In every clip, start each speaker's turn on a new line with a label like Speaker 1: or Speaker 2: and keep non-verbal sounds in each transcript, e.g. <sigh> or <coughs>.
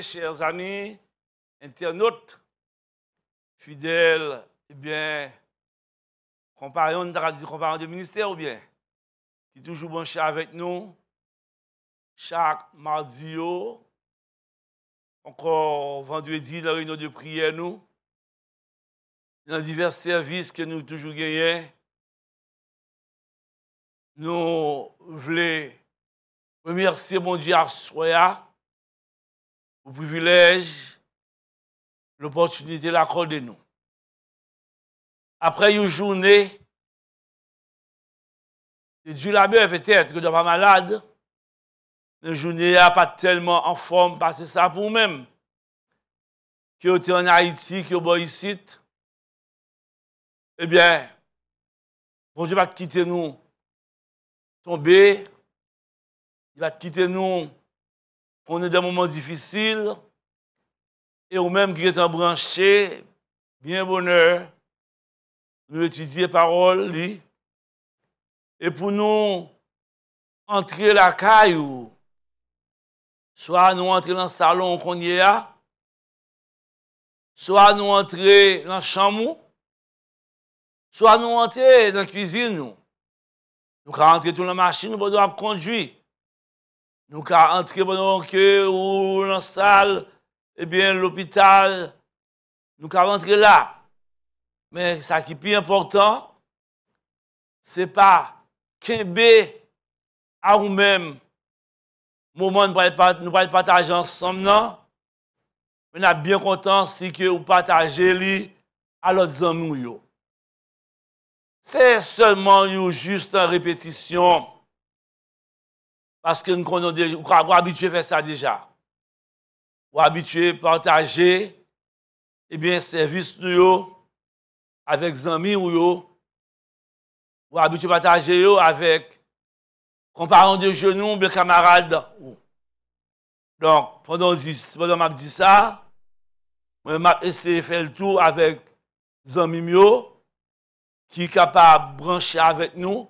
Speaker 1: chers amis, internautes, fidèles, et eh bien, compagnons de, de ministère ou bien, qui toujours bon avec nous, chaque mardi, encore vendredi, dans la réunion
Speaker 2: de prière, nous, dans divers services que nous toujours gagnons, nous voulons remercier mon Dieu à au privilège, l'opportunité de nous. Après une journée, c'est du labeur peut-être, que je pas malade, une journée pas tellement en forme, parce que ça pour même. Que vous en Haïti, que vous ici, eh bien, bon Dieu va quitter nous, tomber, il va quitter nous qu'on est dans des moments difficiles, et ou même qui est
Speaker 1: en branché, bien bonheur, nous étudier parole,
Speaker 2: li, et pour nous entrer la caillou, soit nous entrer dans le salon qu'on y a soit nous entrer dans le chambre, soit nous entrer
Speaker 1: dans la cuisine. Nous, nous dans la machine, nous devons conduire. Nou ka antre bon anke ou nan sal, ebyen l'opital, nou ka antre la. Men, sa ki pi important, se pa kebe a ou men, mouman nou pa et pataje ansom nan, men ap byen kontan si ke ou pataje li alot zanmou yo. Se seman yo just an repetisyon, Parce que nous sommes habitués à faire ça déjà. Nous sommes habitués à partager eh bien, service nous avec les amis ou yo. Nous habitués à partager avec avec compagnons de genoux, les camarades. Donc, pendant que je dis ça, je vais essayer de faire le tour avec les amis qui sont capables de brancher avec nous,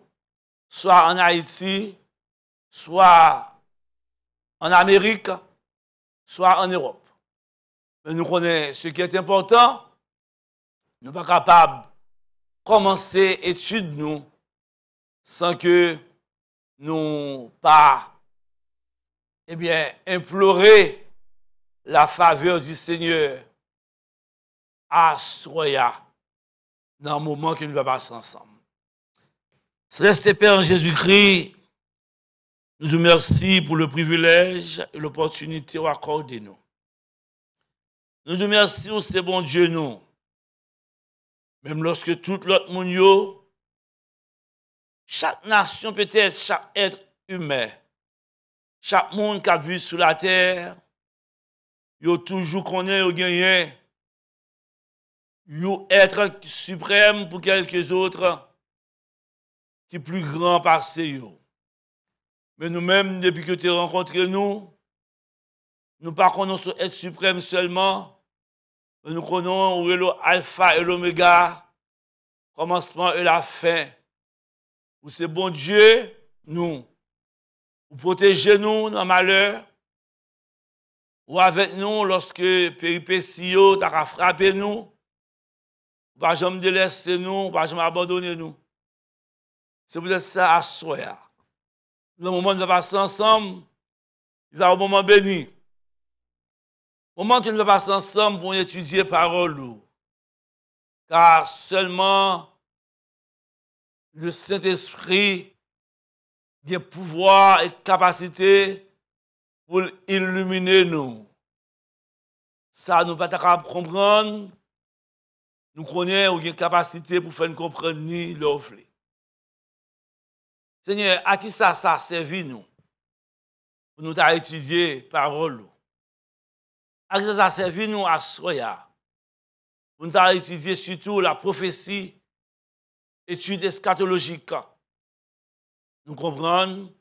Speaker 1: soit en Haïti, soit en Amérique, soit en Europe. Mais nous connaissons ce qui est important. Nous ne sommes pas capables de commencer l'étude nous sans que nous pas eh bien, implorer la faveur du Seigneur à Soya dans le moment que nous va passer ensemble.
Speaker 2: Céleste Père en Jésus-Christ, nous vous remercions pour
Speaker 1: le privilège et l'opportunité accordée nous. Nous vous remercions,
Speaker 2: oh, c'est bon Dieu, nous. Même lorsque tout l'autre monde, chaque nation peut-être, chaque être humain,
Speaker 1: chaque monde qui a vu sur la terre, a toujours connaît, yo gagné. Yo être suprême pour quelques autres qui plus grand passé yo. Mais nous-mêmes, depuis que tu es rencontré nous, nous ne connaissons être suprême seulement, mais nous connaissons l'alpha et l'oméga, commencement et la fin. Où c'est bon Dieu, nous. Vous protégez nous dans malheur. Ou avec nous lorsque péripéties oh, t'a frappé nous. Ou pas jamais délaisser nous, ou pas jamais abandonner nous. C'est peut-être ça à soir le moment où nous passons ensemble,
Speaker 2: il un un moment béni. Le moment où nous passons ensemble pour étudier parole, car seulement
Speaker 1: le Saint-Esprit a le pouvoir et la capacité pour illuminer nous. Ça, nous ne pouvons pas comprendre. Nous connaissons la capacité pour faire comprendre ni l'offre.
Speaker 2: Seigneur, à qui ça, ça servi nous Pour nous étudier la parole. À qui ça, s'est servi nous à Soya
Speaker 1: Pour nous étudier surtout la prophétie, étude
Speaker 2: eschatologique. Nous comprenons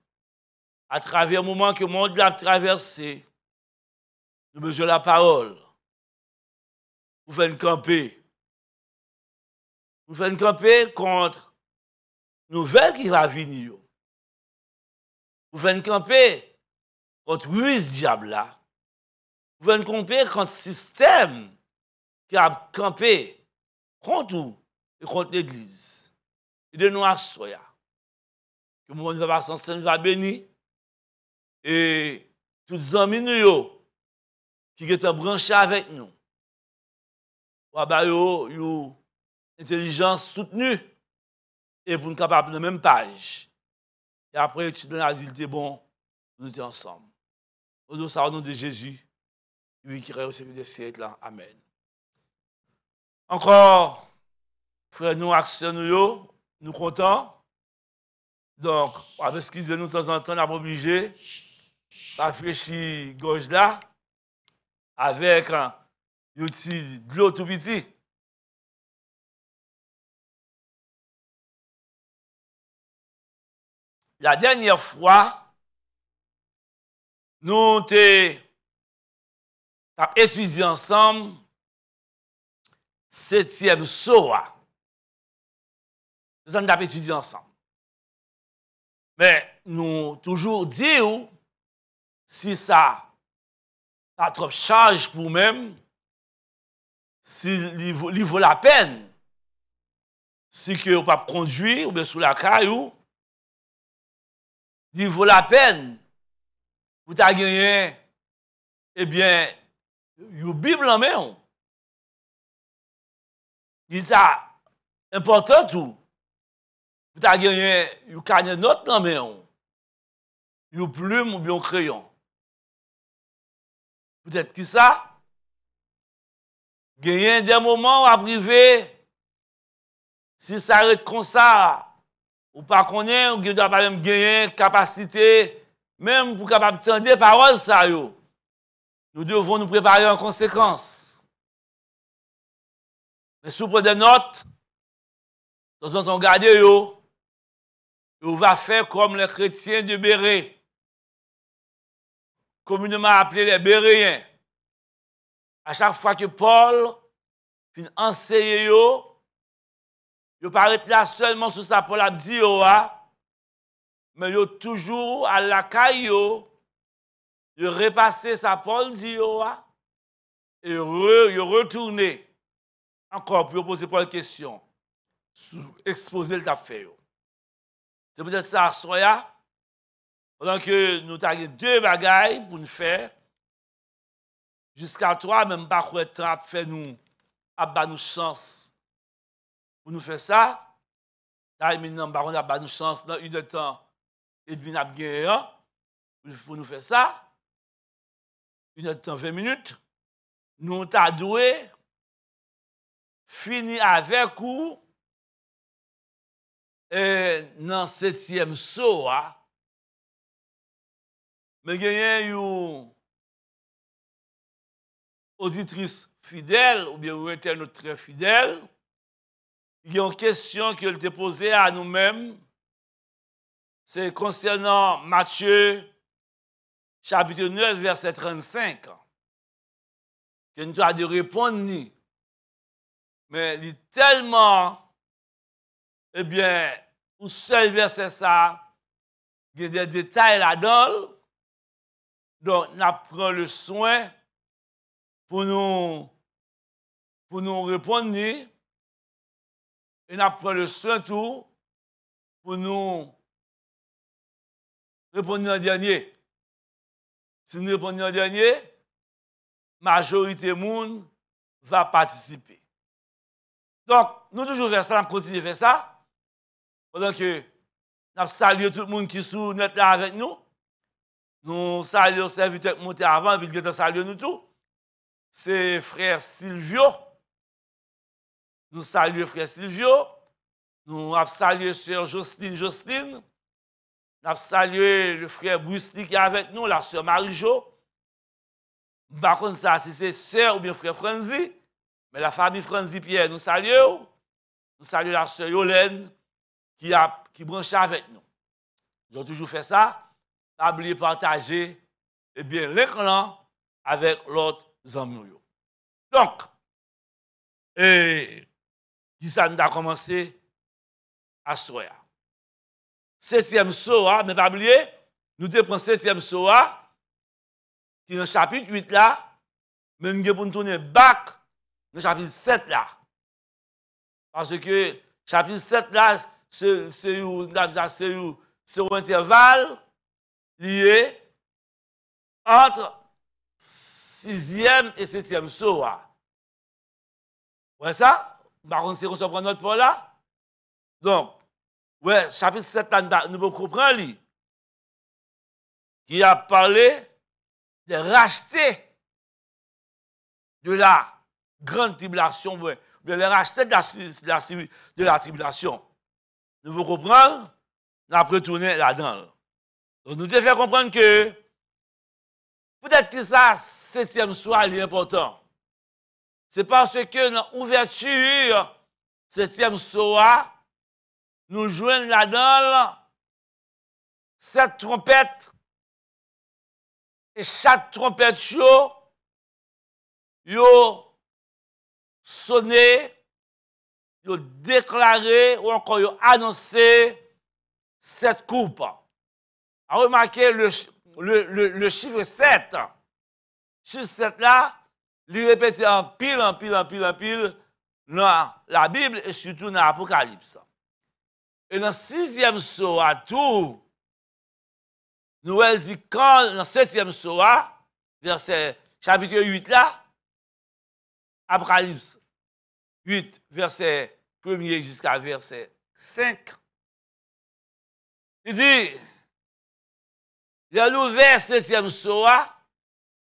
Speaker 2: à travers le moment que le monde l'a traversé, nous besoin la parole pour faire camper. Vous faire camper contre nouvelle qui va venir. Vous venez camper
Speaker 1: contre ce diable là. Vous venez camper contre le système qui a campé contre et contre l'église. Et de nous assoya. Que mon monde va pas servir va bénir.
Speaker 2: Et tous les amis nous, qui sont branchés avec nous, ou une intelligence soutenue
Speaker 1: et pour nous capables de la même page. Et après, tu donnes l'asile, es bon, nous sommes ensemble. Nous nous au nom de Jésus, lui qui règne au service des siècles. Amen. Encore, frère, nous, actionnons nous, nous comptons. Donc, avec ce qu'ils nous de temps en temps, nous obligé,
Speaker 2: réfléchir gauche là avec un hein, de l'eau petit. La dernière fois, nous avons étudié ensemble septième Soa. Nous avons étudié ensemble. Mais nous toujours dit si ça pas trop charge pour même, si il vaut la peine, si que ne pas conduire ou bien sous la caille il vaut la peine pour ta gagner, eh bien, une Bible en main. Il est important tout. Pour ta gagner, une note en main. Une plume ou bien crayon. Peut-être que ça, gagner des moments à priver si ça arrête comme ça,
Speaker 1: ou pas connaître, ou doit pas même gagner capacité, même pour capable
Speaker 2: tendre paroles, ça yo. Nous devons nous préparer en conséquence. Mais si vous prenez des notes, de un temps, yo. va faire comme les chrétiens de Béret, communément appelés les Béréens. À chaque fois que Paul
Speaker 1: enseigner yo, vous parle là seulement sur sa pour ah. mais il mais toujours à la caille, de repasser sa Paul et vous retourner encore pour poser pas de question, exposer tapis. C'est peut-être ça, soya. Pendant que nous avons deux bagailles pour nous faire, jusqu'à toi, même pas quoi fait nous, à nous chance pour nous faire ça, nous avons on a pas chance dans temps, et demi, hein. pour nous faire
Speaker 2: ça, une heure temps, 20 minutes, nous nous avons fini avec ou, et dans septième saut, hein. mais il une auditrice fidèle,
Speaker 1: ou bien une internaute très fidèle, il y a une question que te posée à
Speaker 2: nous-mêmes. C'est concernant Matthieu, chapitre 9, verset 35, que nous avons de répondre. Ni. Mais il est tellement, eh bien, au seul verset ça, il y a des détails là-dedans. Donc, nous prenons le soin pour nous, pour nous répondre et nous prenons le soin tout pour nous répondre en dernier. Si nous répondons en dernier, majorité monde va
Speaker 1: participer. Donc, nous toujours faire ça, nous continuons à faire ça. Pendant que nous saluons tout le monde qui est là avec nous. Nous saluons les serviteur qui monté avant, puis nous saluons nous tous. C'est frère Silvio. Nous saluons frère Silvio. Nous saluons sœur Jocelyne Jocelyne. Nous saluons le frère Bruce qui est avec nous, la sœur Marie-Jo. Par contre, ça, si c'est sœur ou bien frère Franzi, mais la famille Franzi Pierre, nous saluons. Nous saluons la sœur Yolène qui, a, qui branche avec nous. Nous avons toujours fait ça. nous partager, et
Speaker 2: eh bien, l'écran avec l'autre ami. Donc, et ça nous a commencé à 7
Speaker 1: Septième soir, mais pas oublier, nous devons septième soir, qui est dans chapitre 8 là, mais nous devons tourner back dans chapitre 7 là. Parce que chapitre 7 là, c'est un intervalle lié entre 6e et 7e Soa.
Speaker 2: Vous voyez ça? Baron c'est qu'on prend notre point là. Donc, ouais, chapitre 7, nous pouvons comprendre, lui, qui a parlé de racheter de la grande
Speaker 1: tribulation, de les racheter de la, de tribulation. Nous vous comprenons, nous avons retourné là-dedans. Donc, nous devons faire comprendre que peut-être que ça, septième soir, il est important. C'est parce
Speaker 2: que dans l'ouverture, septième soir nous jouons là-dedans sept trompettes. Et chaque trompette chaud, yo sonné, yo déclaré ou encore yo annoncé
Speaker 1: cette coupe. A remarquer le, le, le, le chiffre 7. Chiffre 7 là, il répéter en pile, en pile, en pile, en pile dans la Bible et surtout dans l'Apocalypse. Et dans le sixième soir, tout, Noël dit quand, dans le septième soir, verset chapitre 8 là, Apocalypse
Speaker 2: 8, verset 1 jusqu'à verset 5, il dit, il a verset 7 septième soir,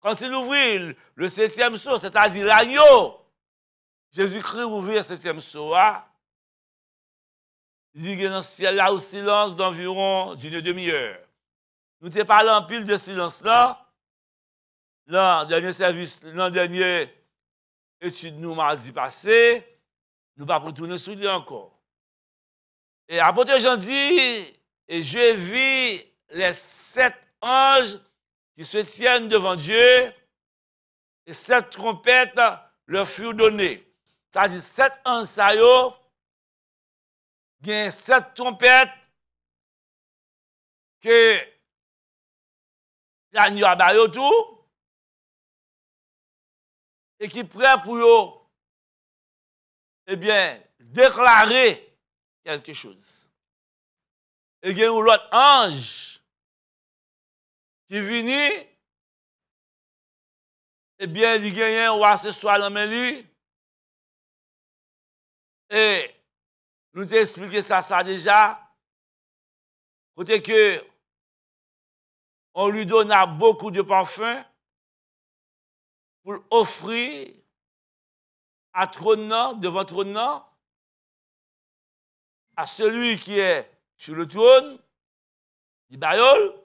Speaker 2: quand il ouvrit le septième sceau, c'est-à-dire l'agneau,
Speaker 1: Jésus-Christ ouvrit le septième sceau. Hein. Il dit que dans le ciel, là, au silence d'environ d'une demi-heure. Nous te parlons en pile de silence là. L'an dernier service, l'an dernier étude, nous, mardi passé, nous ne pas retourner sur lui encore. Et après, Jean dis, et je vis les sept anges qui se tiennent devant Dieu, et cette trompette leur fut données.
Speaker 2: C'est-à-dire, sept ensaillots, a sept trompettes que l'agneau a tout et qui prêt pour eux, eh bien, déclarer quelque chose. Et il y a l'autre ange y vini, eu bien il qui swa ce soir li, Et et nous expliqué ça ça déjà. Côté que on lui donna beaucoup de parfums pour offrir à trône devant trône à celui qui est sur le trône, Ibaiol,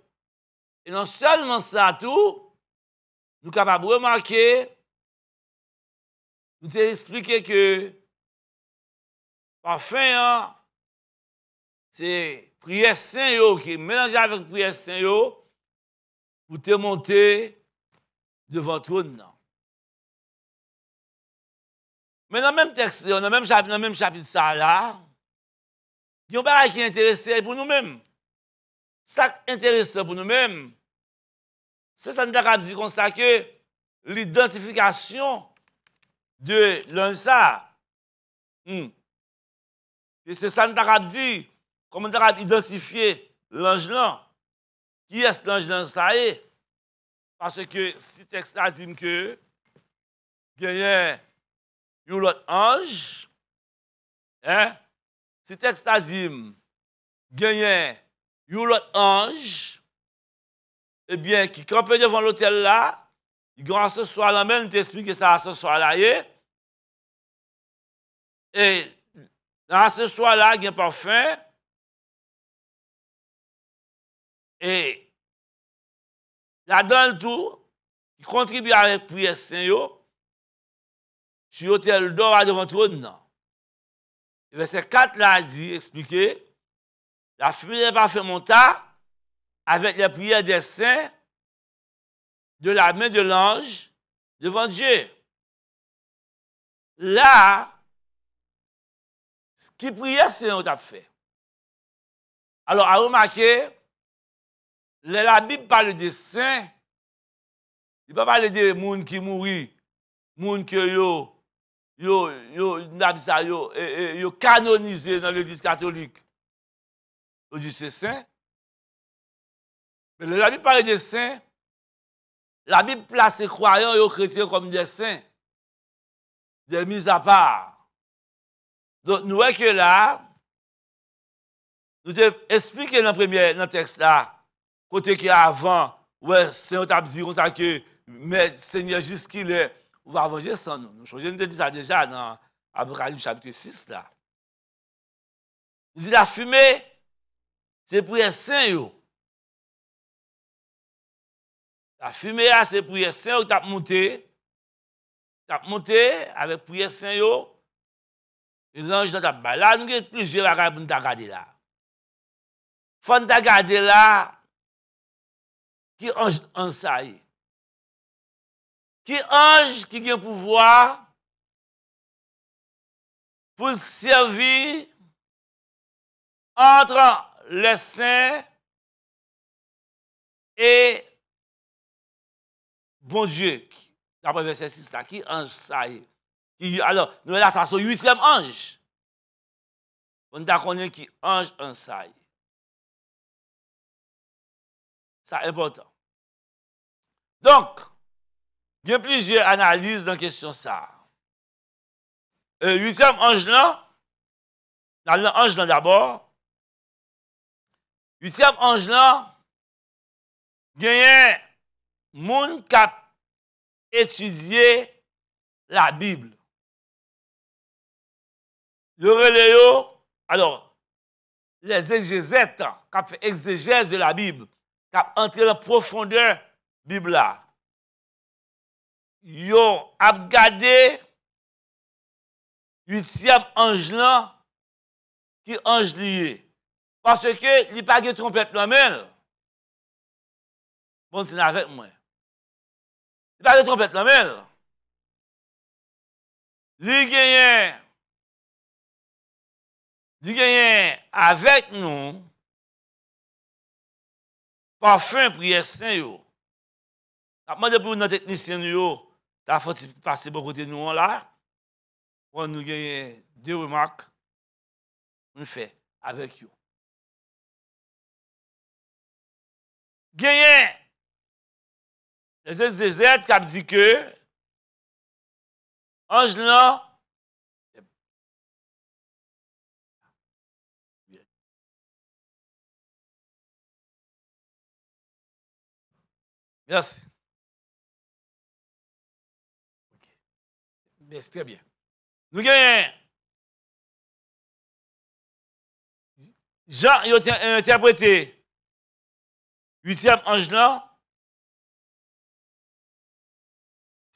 Speaker 2: et non seulement ça, tout, nous sommes capables de remarquer, nous t'ai expliqué que fin, hein, c'est prière saint qui est mélangé avec prière saint pour te monter devant le nom. Mais dans le même texte, dans le même chapitre, ça là, il y a un qui est
Speaker 1: intéressant pour nous-mêmes. Ça intéressant pour nous-mêmes, c'est ça que nous avons dit comme ça que l'identification de l'ansa, hmm. c'est ça que nous avons dit, comment nous avons identifié l'ange là, qui est l'ange là, ça est. Parce que si texte a dit que il y un autre ange, hein? si texte a dit qu'il y un autre ange, eh bien, qui campait devant l'hôtel là, il grand ah, ce soir là même, t'explique ça ce soir là.
Speaker 2: Et dans ah, ce soir là, il y a un parfum. Et là dans le tout, il contribue avec la prière Saint-Yo. Sur l'hôtel
Speaker 1: d'or toi, devant trône. Verset 4 là dit, expliqué,
Speaker 2: la fumée n'est pas fait monter avec les prières des saints de la main de l'ange devant Dieu. Là, ce qui priait, c'est on t'a fait. Alors, à remarquer, la Bible parle de saints. Il ne parle pas parler de gens qui mourent, gens qui yo,
Speaker 1: yo, yo, yo, yo, canonisés dans l'Église catholique.
Speaker 2: On dit c'est saint. Mais La Bible parle des saints. La Bible place les croyants et les chrétiens comme des saints, des mis à part. Donc, nous voyons que là,
Speaker 1: nous expliqué dans le texte là, côté qui avant, ouais, Seigneur t'a dit comme ça que, mais Seigneur, jusqu'il est, on va venger sans nous. Nous changeons de ça déjà
Speaker 2: dans Abraham chapitre 6 là. Il dit la fumée, c'est pour les saints. La fumée, c'est prière saint, tu as monté. Tu as monté avec prière saint, yo. Et l'ange dans ta balade, nous avons plusieurs bagages pour nous regarder là. Faut nous garder là, qui ange en saï, Qui ange qui a le pouvoir pour servir entre les saints et bon Dieu, d'après verset 6 là, qui ange ça est Alors, nous là, ça, c'est 8 huitième ange. On t'a connu qui ange en ça est. Ça important. Donc, il y a plusieurs analyses dans la question ça. Euh, huitième ange là, l'ange là d'abord, huitième ange là, il y a qui ont étudier la Bible. alors, les
Speaker 1: exégètes, cap exégèse de la Bible, cap dans la profondeur Bible
Speaker 2: la Yo ap gade huitième ange là qui ange lié. Parce que li pas ge trompette la Bon, c'est avec moi. pa de trompet la men la. Li genyen, li genyen avek nou, pa fèm priyè sè yo. Tapman de pou nou nan teknisyen yo, ta fò ti pase bo kote nou an la, pou an nou genyen di wimak, nou fèm avek yo. Genyen, SSDZ qui a dit que ange là Merci. Ok. C'est très bien. Nous gagnons. Jean, il a interprété huitième ange là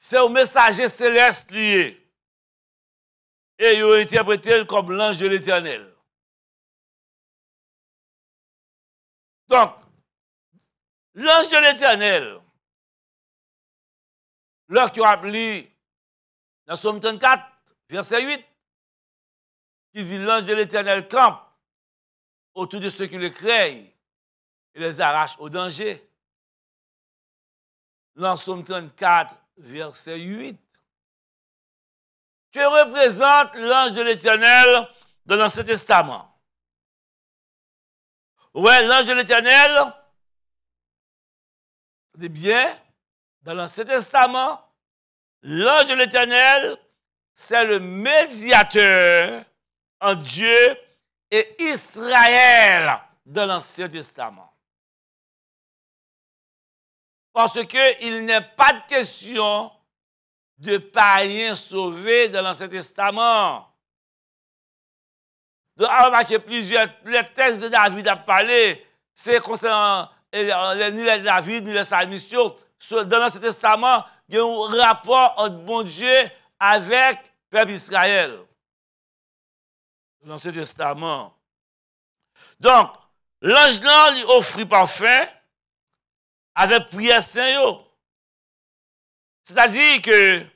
Speaker 2: c'est au messager céleste lié. Et il été interprété comme l'ange de l'éternel. Donc, l'ange de l'éternel, lorsqu'il a appelé dans Somme 34, verset 8, qui dit l'ange de l'éternel campe autour de ceux qui le créent et les arrache au danger. Dans Somme 34, verset 8. Que
Speaker 1: représente l'ange de l'Éternel dans l'Ancien Testament Ouais, l'ange de l'Éternel, c'est bien, dans l'Ancien Testament, l'ange de l'Éternel, c'est le médiateur en Dieu et Israël dans l'Ancien Testament. Parce qu'il n'est pas de question de païens sauvés dans l'Ancien Testament. Donc, alors que plusieurs, les textes de David a parlé, c'est concernant euh, ni David, ni les mission, Dans l'Ancien Testament, il y a un rapport entre bon Dieu avec le peuple d'Israël. Dans l'Ancien Testament. Donc,
Speaker 2: l'ange là lui offrit avec prière saint C'est-à-dire que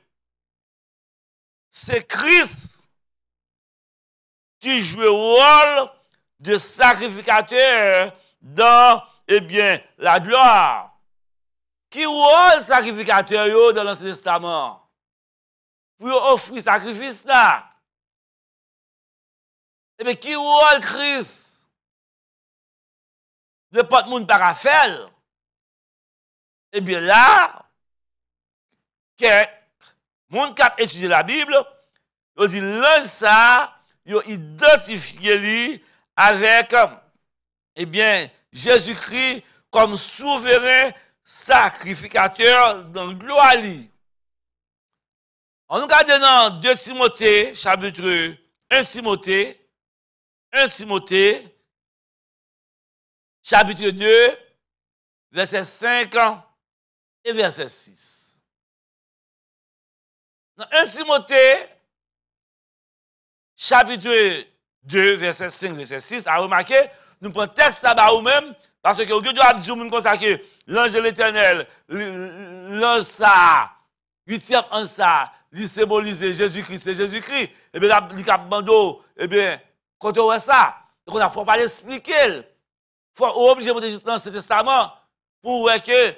Speaker 2: c'est Christ qui joue le rôle de
Speaker 1: sacrificateur dans eh bien, la gloire. Qui rôle sacrificateur dans l'Ancien Testament? Pour offrir sacrifice
Speaker 2: là. Eh bien, qui le Christ? De pas de monde eh bien là, qui ont étudié la Bible,
Speaker 1: vous dit l'ange ça, identifié lui avec, eh bien, Jésus-Christ comme souverain sacrificateur dans gloire On nous regarde dans 2 Timothée, chapitre 1 Timothée, 1 Timothée,
Speaker 2: chapitre 2, verset 5 et verset 6. Dans 1 Timothée, chapitre 2, verset 5, verset 6, à remarquer,
Speaker 1: nous prenons texte là-bas ou même, parce que Dieu doit dire comme ça que l'ange de l'éternel, l'ange ça, huitième ange ça, il symbolise Jésus-Christ, c'est Jésus-Christ. Et eh bien, il a bandeau, et eh bien, quand on voit ça, il faut pas l'expliquer. Il faut obliger de juste dans testament pour voir que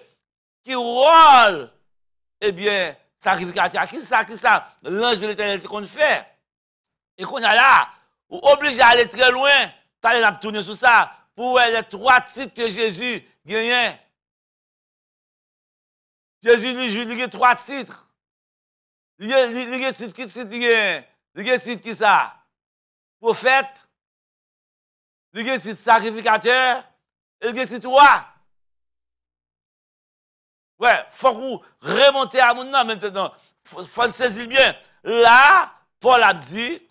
Speaker 1: qui rôle Eh bien, sacrificateur. Qui ça, qui ça L'ange de l'éternel qu'on fait. Et qu'on a là, ou obligé à aller très loin, t'as les tourner sur ça, pour les trois titres que Jésus gagne. Jésus lui, il a trois titres. Il a des titres, qui titre il a
Speaker 2: des titres qui ça Prophète, il a titres sacrificateur, il a des titres roi. Ouais,
Speaker 1: faut vous remonter à nom maintenant. Faut, faut saisir bien. Là, Paul a dit,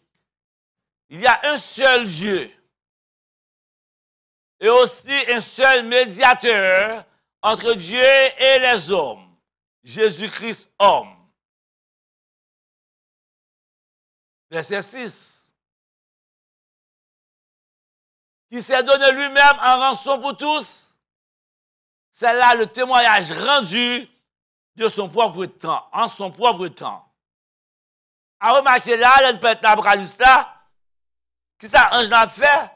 Speaker 1: il y a un seul Dieu
Speaker 2: et aussi un seul médiateur entre Dieu et les hommes, Jésus-Christ homme. Verset 6. Qui s'est donné lui-même en rançon pour tous c'est là le témoignage rendu
Speaker 1: de son propre temps, en son propre temps. A remarquer là, le être là, qui ça, ange l'a fait?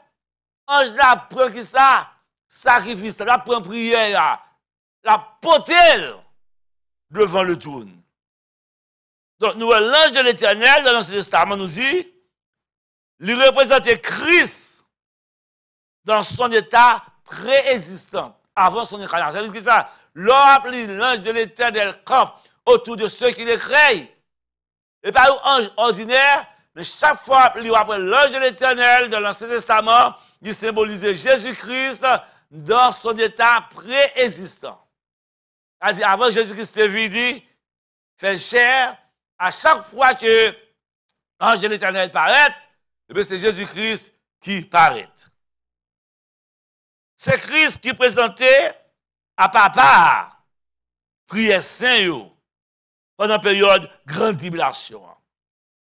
Speaker 1: Ange l'a pris qui ça? Sacrifice, la prend prière, la potelle devant le trône. Donc, nous, l'ange de l'éternel, dans l'Ancien Testament, nous dit, il représente Christ dans son état préexistant avant son incarnation. C'est que ça, l'homme, l'ange de l'éternel camp autour de ceux qui les créent. Et pas un ange ordinaire, mais chaque fois, après l'ange de l'éternel de l'Ancien Testament, il symbolisait Jésus-Christ dans son état préexistant. C'est-à-dire, avant Jésus-Christ est dit, fait chair, à chaque fois que l'ange de l'éternel paraît, eh c'est Jésus-Christ qui paraît. C'est Christ qui présentait à papa prier saint pendant la période grande tribulation.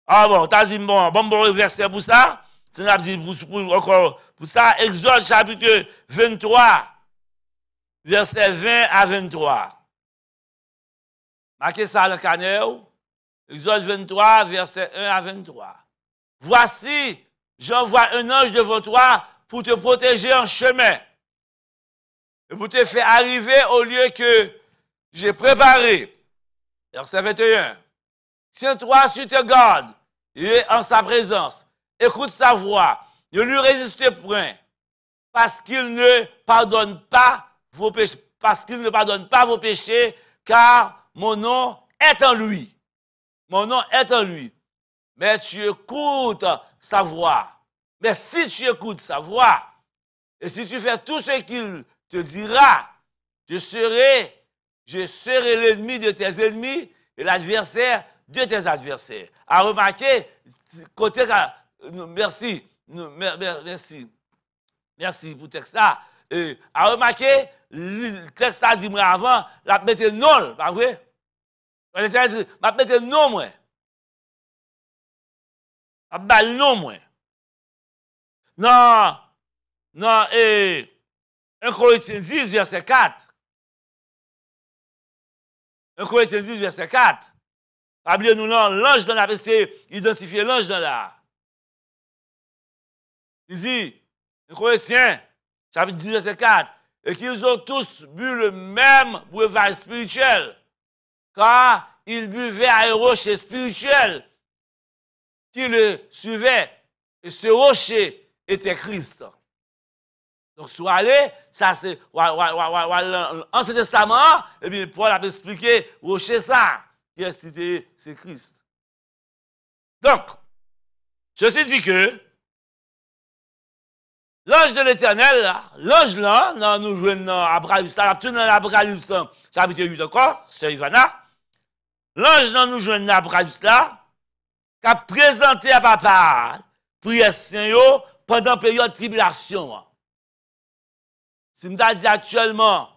Speaker 1: Ah bon, t'as dit bon, bon, bon verset pour ça. C'est pour, encore pour ça. Exode chapitre 23, verset 20 à 23. Marquez ça dans le canal. Exode 23, verset 1 à 23. Voici, j'envoie un ange devant toi pour te protéger en chemin vous te faites arriver au lieu que j'ai préparé. Verset 21. Si toi tu te gardes et en sa présence. Écoute sa voix. Ne lui résiste point. Parce qu'il ne pardonne pas vos péchés. Parce qu'il ne pardonne pas vos péchés, car mon nom est en lui. Mon nom est en lui. Mais tu écoutes sa voix. Mais si tu écoutes sa voix, et si tu fais tout ce qu'il te dira, je serai, je serai l'ennemi de tes ennemis et l'adversaire de tes adversaires. A remarquer, côté, merci, merci, merci pour le texte là. Et à remarquer, le texte là dit moi avant, la mettre non,
Speaker 2: pas vrai? Le texte dit, non, moi. non, moi. Non, non, et eh, 1 Corinthiens 10, verset 4. 1 Corinthiens 10, verset 4. Abliye Fabulez-nous l'ange dans la apè identifier l'ange l'ange la. Il dit, 1 Corinthiens,
Speaker 1: chapitre 10, verset 4, et qu'ils ont tous bu le même breuvage spirituel, car ils buvaient un rocher spirituel qui le suivait, et ce rocher était Christ. Donc, si vous allez, ça c'est l'Ancien Testament, et bien Paul a
Speaker 2: expliqué, rocher ça, qui est cité c'est Christ. Donc, ceci dit que l'ange de l'Éternel,
Speaker 1: l'ange là, nous jouons dans l'Apocalypse, dans l'Apocalypse, chapitre 8 encore, c'est Ivana, l'ange là, nous jouons dans Abraham là, qui a présenté à papa prière pendant la période de tribulation. Si nous dit actuellement,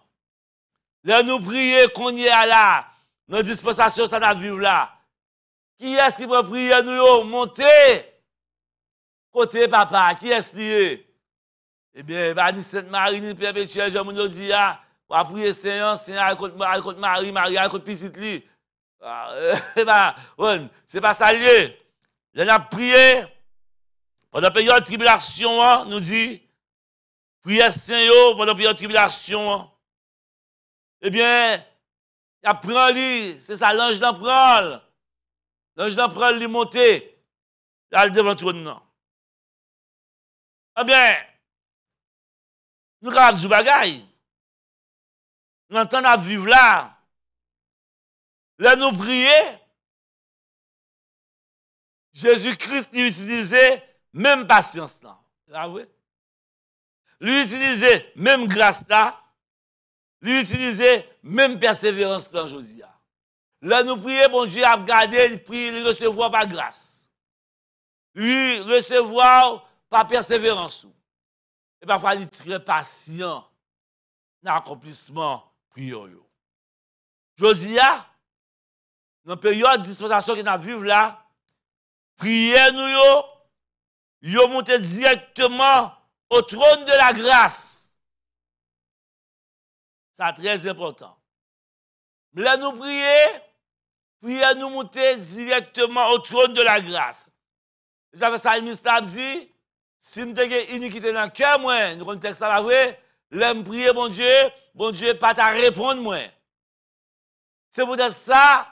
Speaker 1: là nous prier qu'on y est là, Nos dispensations, ça n'a vivre là. Qui est-ce qui peut prier nous monter côté papa? Qui est-ce qui est? Eh bien, bah, ni Sainte-Marie, ni Perpétuel, je nous dis, ah, on va prier Seigneur, Seigneur, contre Marie, Marie, contre petite Eh c'est pas ça lié. On a prié, pendant la période de tribulation, hein, nous dit, prière Saint-Yo, pendant la tribulation, hein. eh bien, il prend lui, c'est ça, l'ange d'en L'ange d'en prend, lui monter,
Speaker 2: là, devant tout le monde. Eh bien, nous avons du bagaille. Nous entendons vivre là. Là, nous prier. Jésus-Christ utilisait même patience là. Là, oui lui
Speaker 1: utiliser même grâce là, lui utiliser même persévérance dans Josia. Là, nous prions, bon Dieu, à garder, le recevoir par grâce. Lui, recevoir par persévérance. Et parfois, il est très patient dans l'accomplissement prior. Josia, dans la période de dispensation que nous vivre là, prier, nous, yo, yo directement au trône de la grâce. C'est très important. Là, nous prier, prier nous monter directement au trône de la grâce. ça fait ça, le dit, si nous avons iniquité dans le cœur, moi, nous contexte ça, la vraie, l'aime prier, bon Dieu, bon Dieu, pas à répondre, moi. C'est peut-être ça,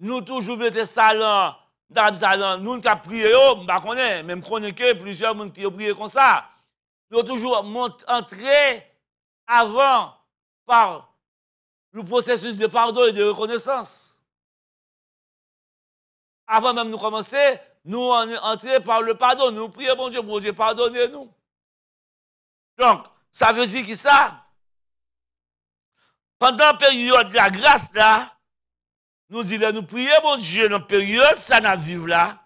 Speaker 1: nous toujours mettons ça là, nous avons prié, oh, je ne connais que plusieurs personnes qui ont prié comme ça. Nous toujours
Speaker 2: entré avant par le processus de pardon et de reconnaissance. Avant même de commencer,
Speaker 1: nous on est entré par le pardon. Nous prions, bon Dieu, bon Dieu, pardonnez-nous. Donc, ça veut dire que ça, pendant la période de la grâce, là, nous disons, nous prions, mon Dieu, dans la période, ça n'a vivre là.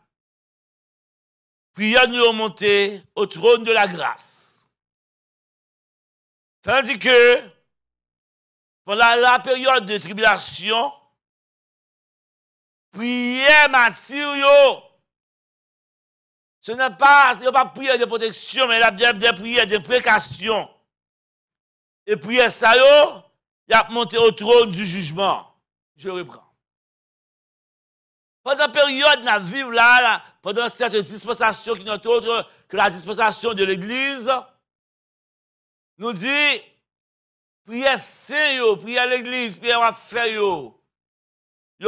Speaker 2: prier nous remonter au trône de la grâce. Tandis que, pendant la période de tribulation, prier matériaux.
Speaker 1: Ce n'est pas, ce prière de protection, mais la des prières de précaution. Et prier ça, il y a monté au trône du jugement. Je reprends. Pendant la période que nous vivons là, pendant cette dispensation qui n'est autre que la dispensation de l'Église, nous dit, priez Saint, priez l'Église, priez à faire, yo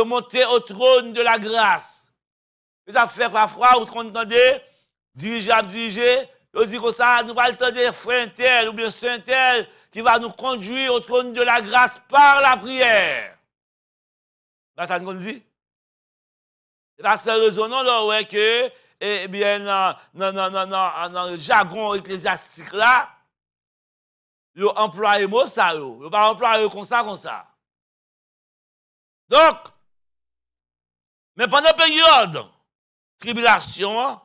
Speaker 1: monter au trône de la grâce. Mais ça fait parfois, vous qu'on dirigez, dirigeable, dirigé, yo dit comme ça, nous allons attendre frère tel ou bien saint tel qui va nous conduire au trône de la grâce par la prière. ça nous dit. Parce que raisonnons là, ouais, que, eh bien, non, non, non, non, dans, le jargon ecclésiastique là,
Speaker 2: ils employé mot ça, ils pas employé comme ça, comme ça. Donc, mais pendant la période, tribulation,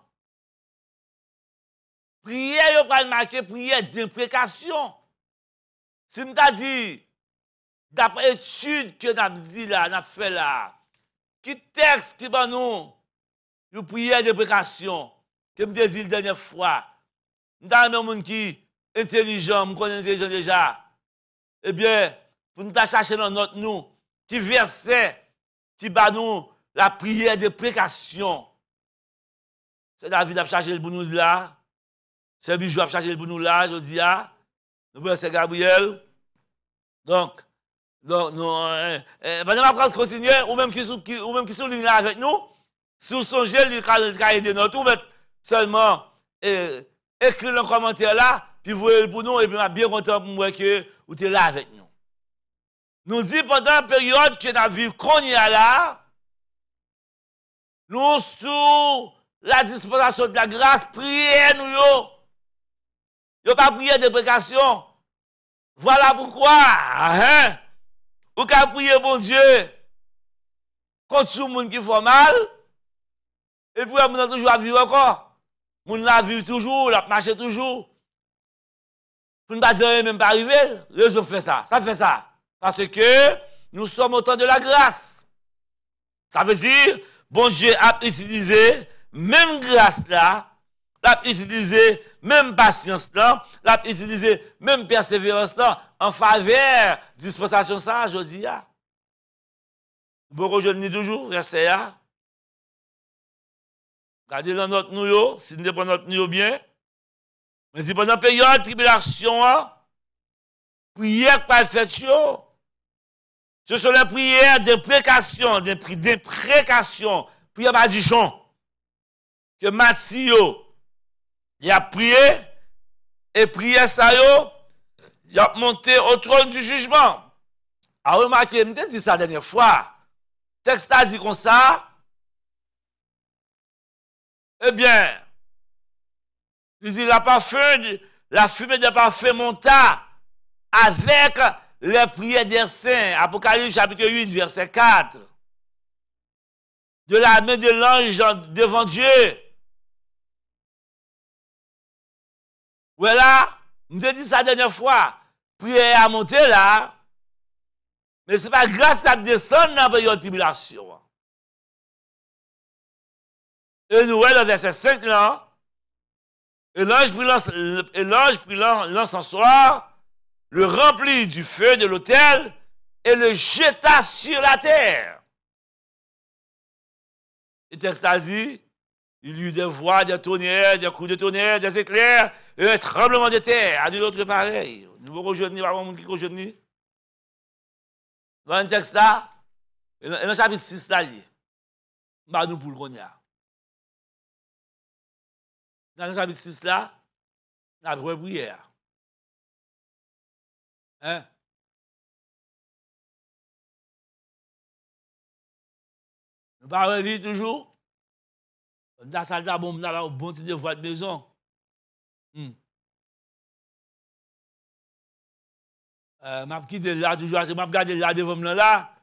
Speaker 2: prière, vous pas marquer prière d'imprécation. Si m'ta dit, d'après étude
Speaker 1: que nous dit là, nous fait là, qui texte qui va nous nous prière de précaution que me dit la dernière fois nous avons un monde qui intelligent me connaît intelligent déjà Eh bien pour nous chercher dans notre nous qui versait qui va nous la prière de précaution c'est David qui a cherché le nous là c'est lui qui a cherché le nous là je dis à nous c'est Gabriel donc donc, nous, euh, euh, après, continuer, ou même qui sont, ou même qui sont là avec nous, si vous gel, il a notre mais seulement, euh, écrire un commentaire là, puis vous voyez pour nous, et puis je suis bien content pour moi que vous êtes là avec nous. Nous dit pendant la période que nous avons qu'on là, nous, sous la disposition de la grâce, priez nous, yo. Yo pas prié de précaution. Voilà pourquoi, hein? Vous pouvez prier, bon Dieu, contre tout le monde qui fait mal, et puis on toujours à vivre encore. On la vivre toujours, la marcher toujours. Pour ne pas dire même pas arriver, raison font ça. Ça fait ça. Parce que nous sommes au temps de la grâce. Ça veut dire, bon Dieu a utilisé même grâce là l'a utilisé même patience là, l'a utilisé même persévérance là en faveur dispensation ça aujourd'hui.
Speaker 2: Beaucoup je ah. dis toujours, verset là. Regardez dans notre nous, si nous prenons notre nous bien. Mais si pendant la période de
Speaker 1: tribulation, ah, prière par ce sont les prières de précaution, de, de précaution, prière par que Matthieu, il a prié, et prié ça, il a monté au trône du jugement. A remarqué, je dit ça la dernière fois, texte a dit comme ça, eh bien, il dit, la, la fumée de parfum monta avec les prières des saints. Apocalypse chapitre
Speaker 2: 8, verset 4. De la main de l'ange devant Dieu Voilà, nous te dit ça dernière fois, prière à monter là, mais ce n'est pas grâce
Speaker 1: à descendre dans la période de tribulation. Et nous voyons dans verset 5 là, et l'ange prit l'encensoir, le remplit du feu de l'autel et le jeta sur la terre. Et texte a dit, il y eut des voix, des tonnerres, des coups de tonnerre, des éclairs, et un tremblement de terre, à de l'autre pareil. Nous vous rejoignons, par exemple, qui rejoignons. Dans un texte
Speaker 2: là, et dans le chapitre 6 là, bah nous pour le connaître. Dans le chapitre 6 là, la vraie prière. Hein? Nous parlons toujours. La salle d'abord, on a bon de votre maison. Hmm. Euh, m'a quitté là, toujours, m'a gardé là devant moi là.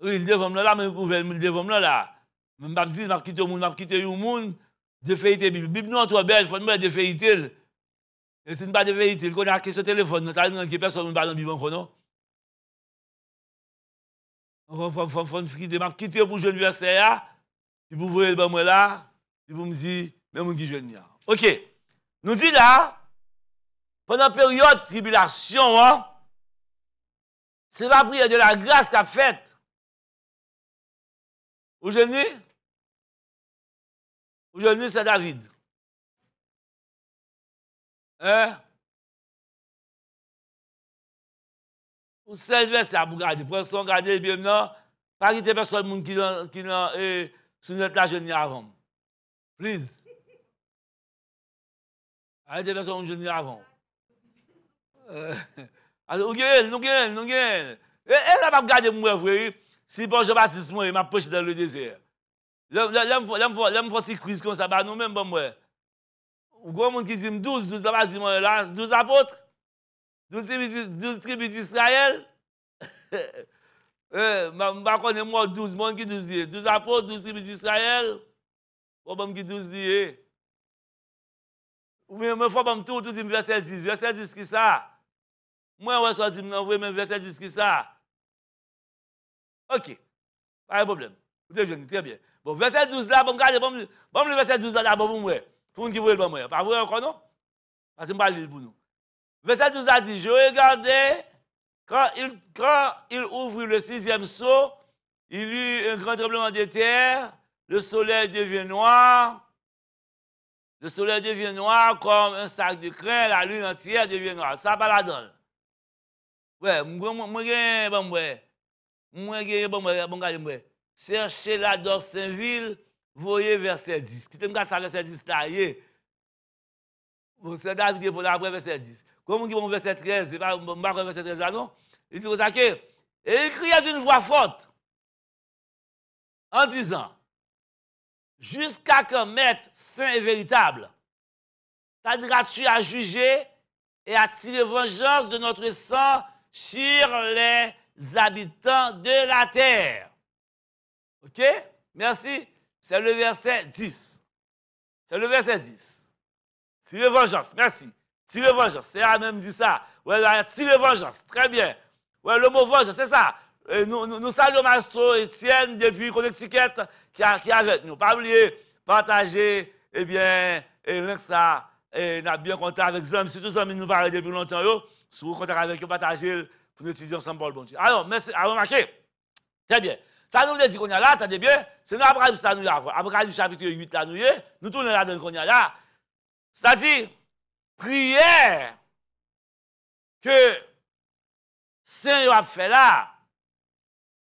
Speaker 1: Oui, devant moi là, mais ouvert devant moi là. m'a dit, m'a quitté au monde, m'a quitté au monde. De vérité, Bible. Bible, non, toi, belle, faut me de vérité. Et si pas de vérité, a question téléphone, ça personne ne parle dans Bible non? On va quitté pour là. vous le bon là, et vous me dites, mais mon je OK. Nous dit là, pendant
Speaker 2: la période de tribulation, hein, c'est la prière de la grâce qu'a faite. Aujourd'hui, aujourd'hui c'est David. Hein? Ou savez, c'est à vous garder. Pour ça, regarder,
Speaker 1: bien maintenant, pas quitter personne qui est eh, sous notre la jeune avant. Please. A yon te perso yon jenye avan. A yon gen, yon gen, yon gen. E la pa m gade m mwen vwey, si bon jen batis mwen, yon m ap poche dan le dese. Le m fote kriz kon sa ban nou men, m bon mwen. Ou gwa moun ki zim douz, douz apotre, douz tribit Israel, m bakon m wot douz moun ki douz liye, douz apotre, douz tribit Israel, douz apotre, Faut pas me qui tous me tout verset 10, verset qui ça Moi même verset 10 qui ça OK. Pas de problème. Vous êtes très bien. Bon, verset 12 là, bon, bon, le verset 12 là, d'abord, pour Pour Pas vrai encore, non? Parce que je ne pour nous. Verset 12 là dit Je regardais, quand il, quand il ouvre le sixième saut il eut un grand tremblement de terre, le soleil devient noir, le soleil devient noir comme un sac de crin, la lune entière devient noire. Ça, pas la donne. Ouais, moi, moi, moi, Cherchez la dans Saint-Ville, voyez verset 10. Qui te ça verset 10 Vous c'est David pour dire verset 10. Comment qui verset 13, c'est pas verset 13 là, Il dit ça que, et il cria d'une voix
Speaker 2: forte, en disant, jusqu'à qu'un maître saint et véritable. t'adresse tu à juger et
Speaker 1: à tirer vengeance de notre sang sur les habitants de la terre. OK Merci. C'est le verset 10. C'est le verset 10. Tirer vengeance. Merci. Tirer vengeance. C'est à même dit ça. Ouais, tirer vengeance. Très bien. Ouais, le mot vengeance, c'est ça. Euh, nous, nous, nous saluons Maestro Étienne depuis Connecticut qui est avec nous. Pas oublier, partager, et eh bien, et eh, link ça, et eh, n'a bien contact avec vous, Si tous les amis nous parlent depuis longtemps, yo, si vous avec eux, partagez pour nous étudier ensemble bon Dieu. Alors, merci, à remarquer. Très bien. Ça nous dit qu'on y a là, attendez bien, c'est dans Abraham, ça nous y Après du chapitre 8 là nous y est, nous tournons là dans qu'on y là. C'est-à-dire, prière
Speaker 2: que Seigneur a fait là,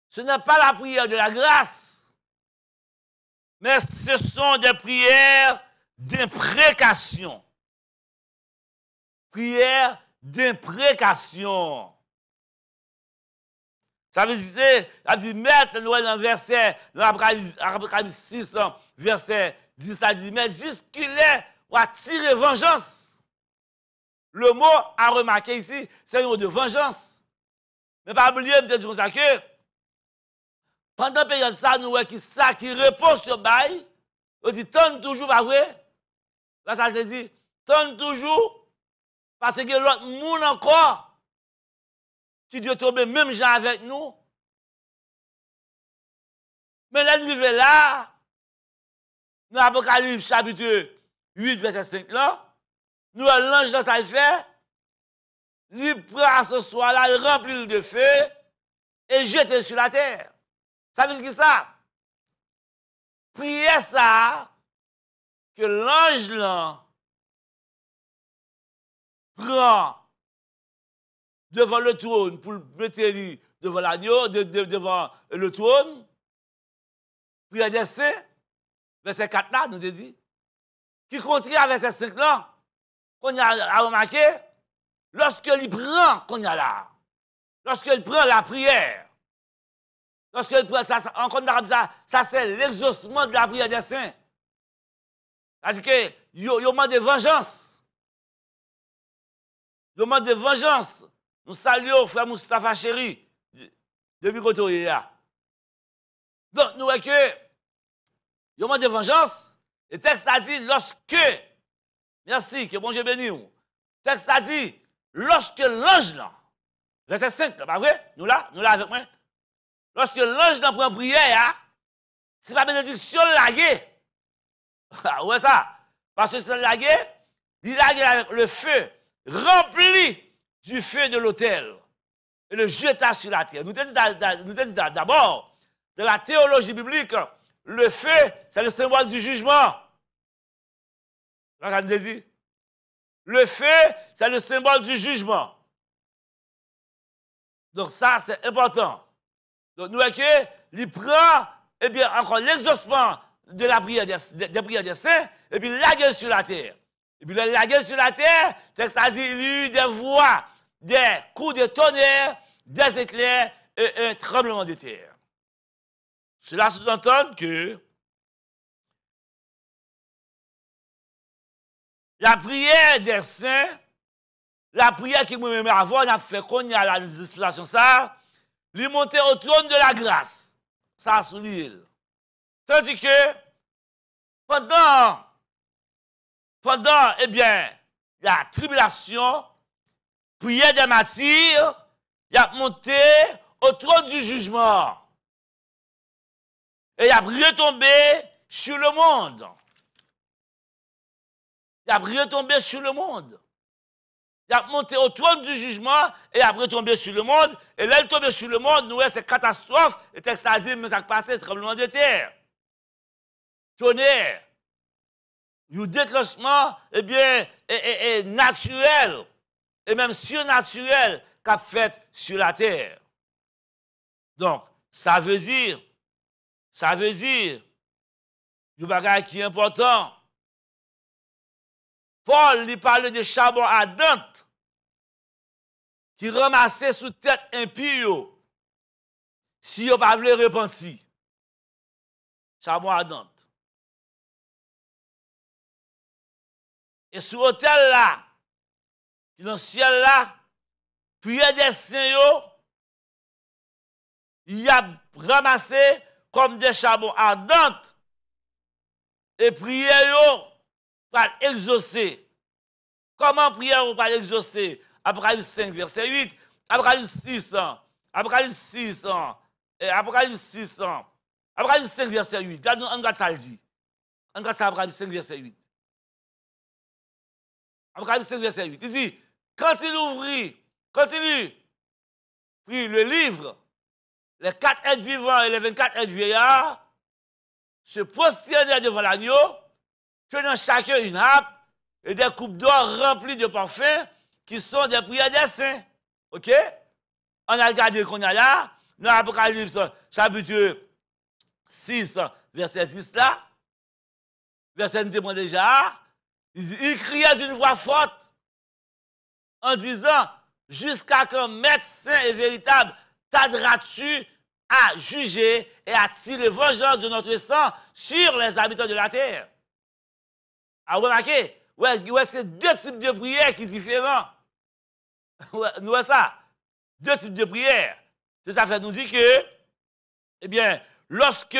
Speaker 2: ce n'est pas la prière de la grâce, mais ce sont des prières d'imprécation. Prières d'imprécation. Ça veut dire,
Speaker 1: ça veut dire mettre dans le verset, dans 6, hein, verset 10, ça dit, mais jusqu'il est va tirer vengeance. Le mot à remarquer ici, c'est le mot de vengeance. Mais pas oublier, peut-être, que pendant la période, ça, nous voyons qui ça qui repose sur bail. On dit, tombe toujours, pas vrai? Là, ça te dit, tombe toujours, parce que
Speaker 2: l'autre monde encore, qui doit tomber même gens avec nous. Mais là, nous là, dans l'Apocalypse chapitre 8, verset 5 là, nous allons l'ange dans sa fait,
Speaker 1: il prend ce soir-là, il remplit le feu et jette sur la
Speaker 2: terre. Ça veut dire ça. prier ça que l'ange là prend devant le trône pour mettre devant l'agneau, devant
Speaker 1: le trône. Prière des saints, verset 4 là, nous dit. Qui continue verset 5 là, qu'on a remarqué, lorsque il prend qu'on a là, il prend la prière, Lorsque ça, en compte ça, ça c'est l'exaucement de la prière des saints. C'est-à-dire que, un yo de vengeance. Yo de vengeance. Nous saluons frère Moustapha Chéri, depuis qu'on Donc, nous voyons que, yo de vengeance. Le texte a dit, lorsque, merci, que bon Dieu bénisse. Le texte a dit, lorsque l'ange là, verset 5, là, pas vrai? Nous là, nous là avec moi. Lorsque l'ange pas en prière, c'est pas bénédiction ah, Où est ça. Parce que c'est laguer, il lague avec le feu, rempli du feu de l'autel, et le jeta sur la terre. Nous te dit d'abord, dans la théologie biblique, le feu, c'est le symbole du jugement.
Speaker 2: dit. Le feu, c'est le symbole du jugement. Donc ça, c'est important.
Speaker 1: Donc, nous, que, il prend, bien, encore l'exhaustion de la prière des, de, des saints, et puis la gueule sur la terre. Et puis, la gueule sur la terre, cest à dire, il y a eu des voix, des coups de tonnerre, des éclairs et un tremblement de
Speaker 2: terre. Cela sous-entend que la prière des saints, la
Speaker 1: prière qui moi-même avant, n'a a fait qu'on y la législation ça, lui monter au trône de la grâce. Ça souligné. Tandis que pendant, pendant, eh bien, la tribulation, prière des martyrs, il a monté au trône du jugement.
Speaker 2: Et il a retombé sur le monde. Il a retombé sur le monde il a monté
Speaker 1: au trône du jugement et après tombé sur le monde. Et là, il tombé sur le monde, nous, c'est catastrophe. Et à mais ça passé, tremblement de terre, tonnerre, le déclenchement, eh bien, est, naturel et même surnaturel qu'a fait sur la terre. Donc, ça veut dire, ça veut dire, du bagage qui est important,
Speaker 2: Paul lui parlait de charbon ardent qui ramassait sous tête pire si vous pas voulu repentir. Charbon ardent. Et sur hôtel là, dans le ciel là, prier des saints, il a
Speaker 1: ramassé comme des charbons ardents et prier yo pour exaucer. Comment prier pour exaucer Apocalypse 5, verset 8, Abraham 6, Abraham 6, Abraham 6, Apocalypse 5, verset 8. Regarde, nous ça, dit. On ça, 5,
Speaker 2: verset 8. Apocalypse 5, verset 8. Il dit, quand il ouvrit, continue, puis le livre, les quatre
Speaker 1: êtres vivants et les 24 êtres vieillards se prosternèrent devant l'agneau que dans chacun une harpe et des coupes d'or remplies de parfums qui sont des prières des saints. OK? On a regardé qu'on a là, dans l'Apocalypse, chapitre 6, verset 10 là, verset 9 déjà, il, il criait d'une voix forte en disant, jusqu'à qu'un médecin et véritable t'adras-tu à juger et à tirer vengeance de notre sang sur les habitants de la terre. Ah, vous remarquez C'est deux types de prières qui sont différents. <laughs> nous voyons ça. Deux types de prières. C'est ça fait nous dit que, eh bien, lorsque,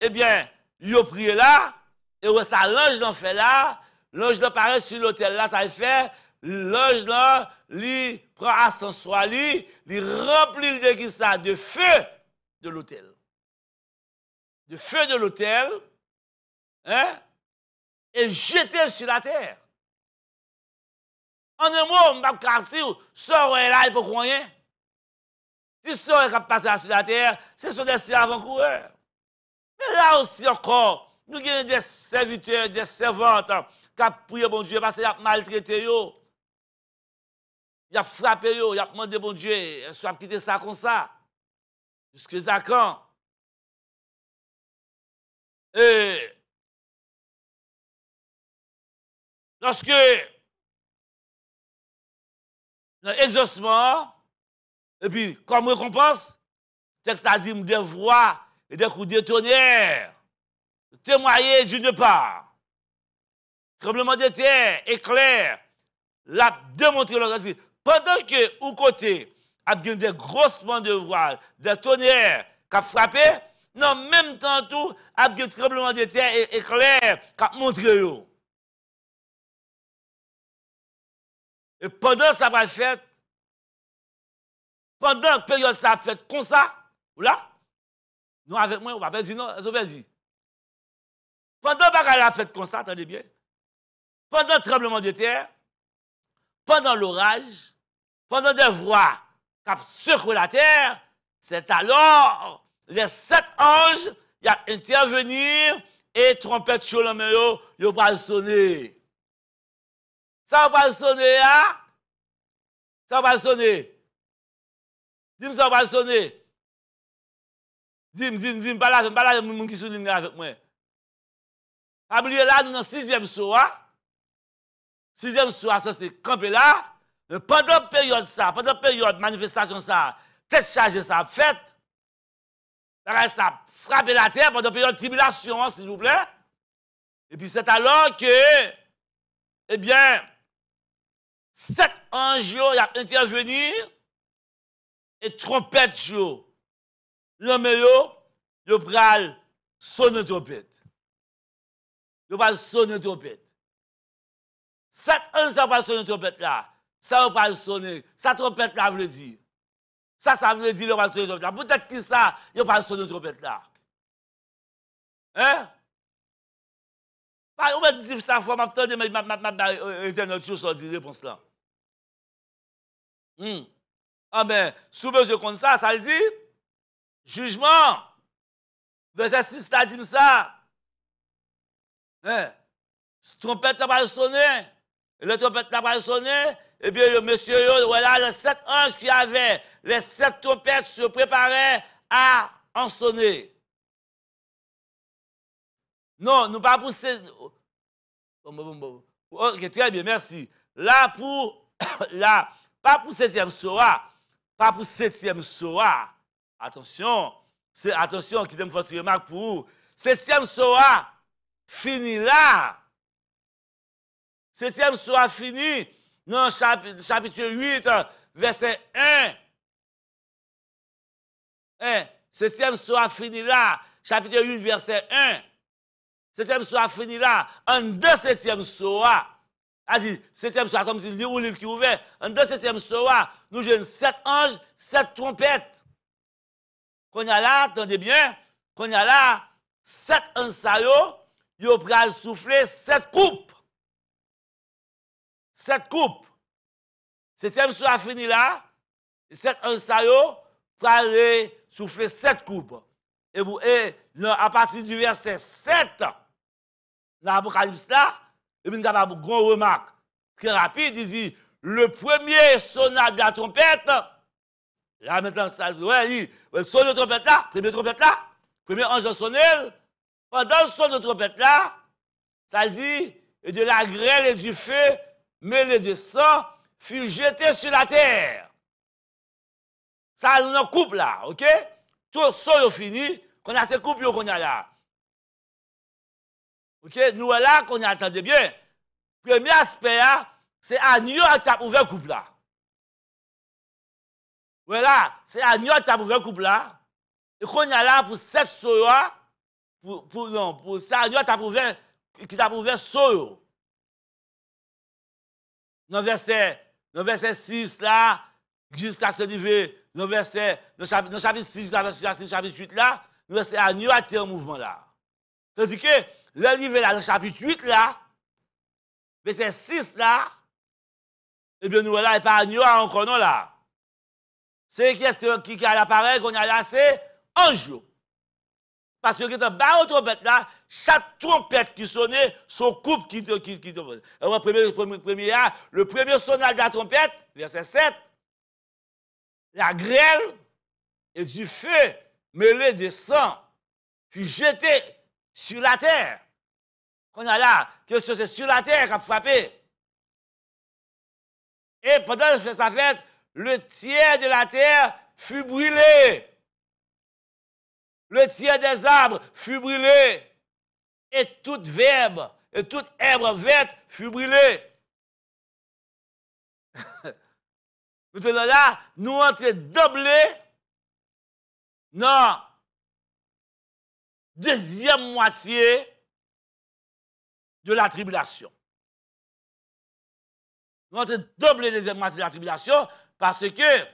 Speaker 1: eh bien, a prié là, et ça, l'ange l'en fait là, l'ange l'en sur l'autel là, ça fait, l'ange l'en, lui, prend à son soi, lui, lui remplit de qui de feu de
Speaker 2: l'hôtel, De feu de l'autel, hein, E jete sou la ter. An e mou, mbap kak si ou, sou rey la pou kwenye. Si sou rey kap pase la sou la ter, se
Speaker 1: sou desi avan koure. E la ou si akon, nou genye des serviteur, des servante, kap pouye bon dieu, pase yap mal trete yo.
Speaker 2: Yap frape yo, yap mande bon dieu, sou ap kite sa kon sa. Jiske zakon. E... Lorsque l'exhaustion, et puis comme récompense, c'est à dire
Speaker 1: des voix et des coups de tonnerre, témoigner d'une part, tremblement de terre, éclair, l'a démontré leur Pendant que, au côté, a des grossements de voix, des tonnerres
Speaker 2: qui ont frappé, non, même temps tout, a des tremblement de terre et éclair qui ont montré Et pendant ça va fait, pendant la période ça a fait comme ça, ou là, nous avec moi, on va pas dire non, on va dire. Pendant que la fête comme
Speaker 1: ça, attendez bien, pendant le tremblement de terre, pendant l'orage, pendant des voix qui secouent la terre, c'est alors les sept anges qui intervenu et trompette sur le sonné.
Speaker 2: ils vont sonner. Ça va sonner, hein? Ça va sonner. Dis-moi, ça va sonner. Dis-moi, dis-moi, dis pas pas mon qui souligne avec moi. Ablié là,
Speaker 1: nous dans le sixième soir. Hein? Sixième soir, ça c'est campé là. Pendant période ça, pendant période manifestation ça, tête chargée ça, fête. Ça frappe la terre pendant période tribulation, s'il vous plaît. Et puis c'est alors que, eh bien, Sept anges, il
Speaker 2: a intervenir et trompette, yo. L'homme, yo, yo pral sonne trompette. Yo pral
Speaker 1: sonne trompette. Sept ans ça sonner trompette là. Ça, va pas sonner. Ça, trompette là, veut dire. Ça, ça veut dire, le va sonner trompette là. Peut-être que ça, yo pas sonner trompette là. Hein? Par exemple, dire ça, fois, m'attendre, mais ma, ma, ma, réponse je là.
Speaker 2: Hmm. Ah ben, sous je comme ça, ça le dit, jugement, verset 6, ça dit ça. Hein?
Speaker 1: Trompette n'a pas sonné, le trompette n'a pas sonné, et eh bien le monsieur, voilà, les sept anges qui avaient, les sept trompettes se préparaient à en sonner. Non, nous pas pousser. Oh, ok, très bien, merci. Là, pour <coughs> la, pas pour septième e pas pour septième e Attention, c'est attention qui donne votre remarque pour vous. 7e soir fini là.
Speaker 2: 7e fini Non, chapitre, 8, verset 1. Septième
Speaker 1: soir fini là, chapitre 8, verset 1. Septième soir fini là, en deux septième soir, Azi 7e sceau comme si l'olive qui ouvert. Dans 7e soir, nous jouons 7 anges, 7 trompettes. Qu'on a là, donnez bien. Qu'on a là, 7 en saio, yo pral souffler 7 coupes. 7 coupes. 7e sceau fini là. 7 en saio pral souffler 7 coupes. Et vous à partir du verset 7. L'Apocalypse là et puis fait une grande remarque, très rapide, il dit, le premier sonat de la trompette, là maintenant, ça, ouais, il le son de trompette là, premier trompette là, premier ange sonnel, pendant le son de la trompette là, ça dit, et de la grêle et du feu, mêlé de sang, fut jeté sur
Speaker 2: la terre. Ça, nous en coupe là, ok? Tout son est fini, qu'on a ces couples qu'on a là. Ok, nous là
Speaker 1: qu'on attendait bien. Premier aspect, hein, c'est Agneau qui a ouvert le couple là. Voilà, c'est Agneau qui a ouvert le couple là. Et qu'on y a là pour sept soya, hein, pour, pour, non, pour ça, Agneau qui a qui a ouvert soya. Dans verset, verset 6 là, jusqu'à ce niveau, dans verset, dans chapitre, dans 6 dans chapitre 8 là, nous c'est Agneau qui a en mouvement là. Tandis que, le livre, le chapitre 8 là, verset 6 là, eh bien, nous voilà, épargnés encore non là. C'est qui est qui, qui a l'appareil qu'on a lancé un jour. Parce que dans on trompette là, chaque trompette qui sonnait, son couple qui Qui, qui, premier, premier, premier, le premier sonnage de la trompette, verset 7, la grêle et du feu mêlé
Speaker 2: de sang puis jeté sur la terre. Qu'on a là, que c'est sur la terre a frappé. Et pendant que ça
Speaker 1: fait, le tiers de la terre fut brûlé. Le tiers des arbres fut brûlé. Et toute verbe, et
Speaker 2: toute herbe verte fut brûlée. sommes <laughs> là, nous entrons doublés. Non! deuxième moitié de la tribulation. Notre double deuxième moitié de la tribulation
Speaker 1: parce que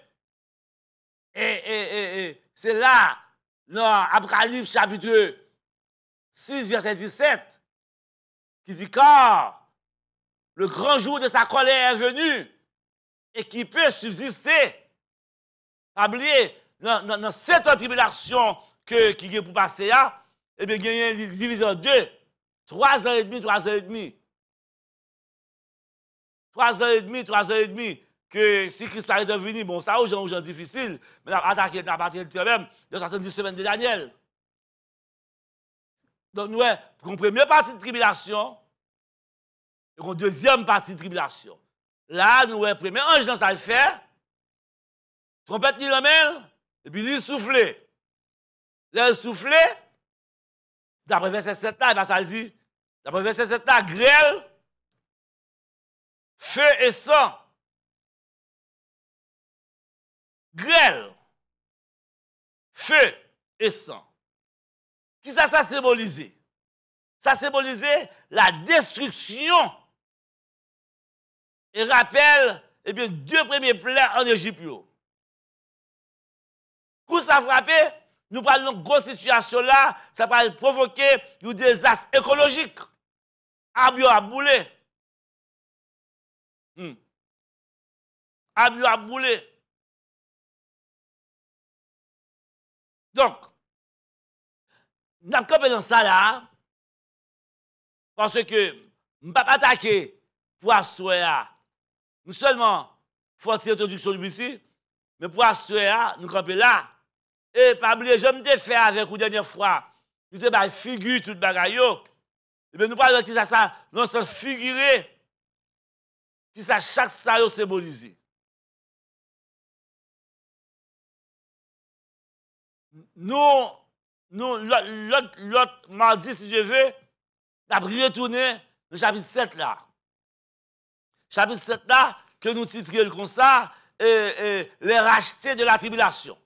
Speaker 1: et, c'est là, dans Apocalypse chapitre 6, verset 17, qui dit car le grand jour de sa colère est venu et qui peut subsister. Pas dans, cette tribulation que, qui est pour passer là, hein, et eh bien gagné divisé en deux. Trois ans et demi, trois ans et demi. Trois ans et demi, trois ans et demi. Que si Christ est venu, bon, ça, aux gens, aux gens difficiles, mais on a attaqué, on a battu le même de 70 semaines de Daniel. Donc, nous, avons hein, première partie de tribulation, et une deuxième partie de tribulation. Là, nous, avons hein, premier ange dans ça le fait, trompette ni la et puis il soufflait.
Speaker 2: Là, il soufflait, D'après verset 7 là, ben, ça le dit. D'après verset 7 là, grêle, feu et sang. Grêle, feu et sang. Qui ça, ça symbolise Ça symbolise la destruction. Et rappelle, eh bien, deux premiers plans en Égypte. Qui ça frappait, nous parlons de grosse situation là, ça va provoquer un désastre écologique. Abio a boulé. Hmm. Abio a boulé. Donc, nous avons dans ça là, parce que
Speaker 1: nous ne pas attaquer pour assurer. Nous seulement, faut tirer l'introduction du BC, mais pour assurer, nous camper là. Et eh, pas oublier, je me avec vous dernière fois. Nous te bah figure tout bagaille. Et eh ben, nous parlons de ça ça
Speaker 2: non Qui ça chaque ça symbolisé. Nous l'autre mardi si je veux, avons retourner
Speaker 1: le chapitre 7 là. Chapitre 7 là que nous titrions comme ça les rachetés de la tribulation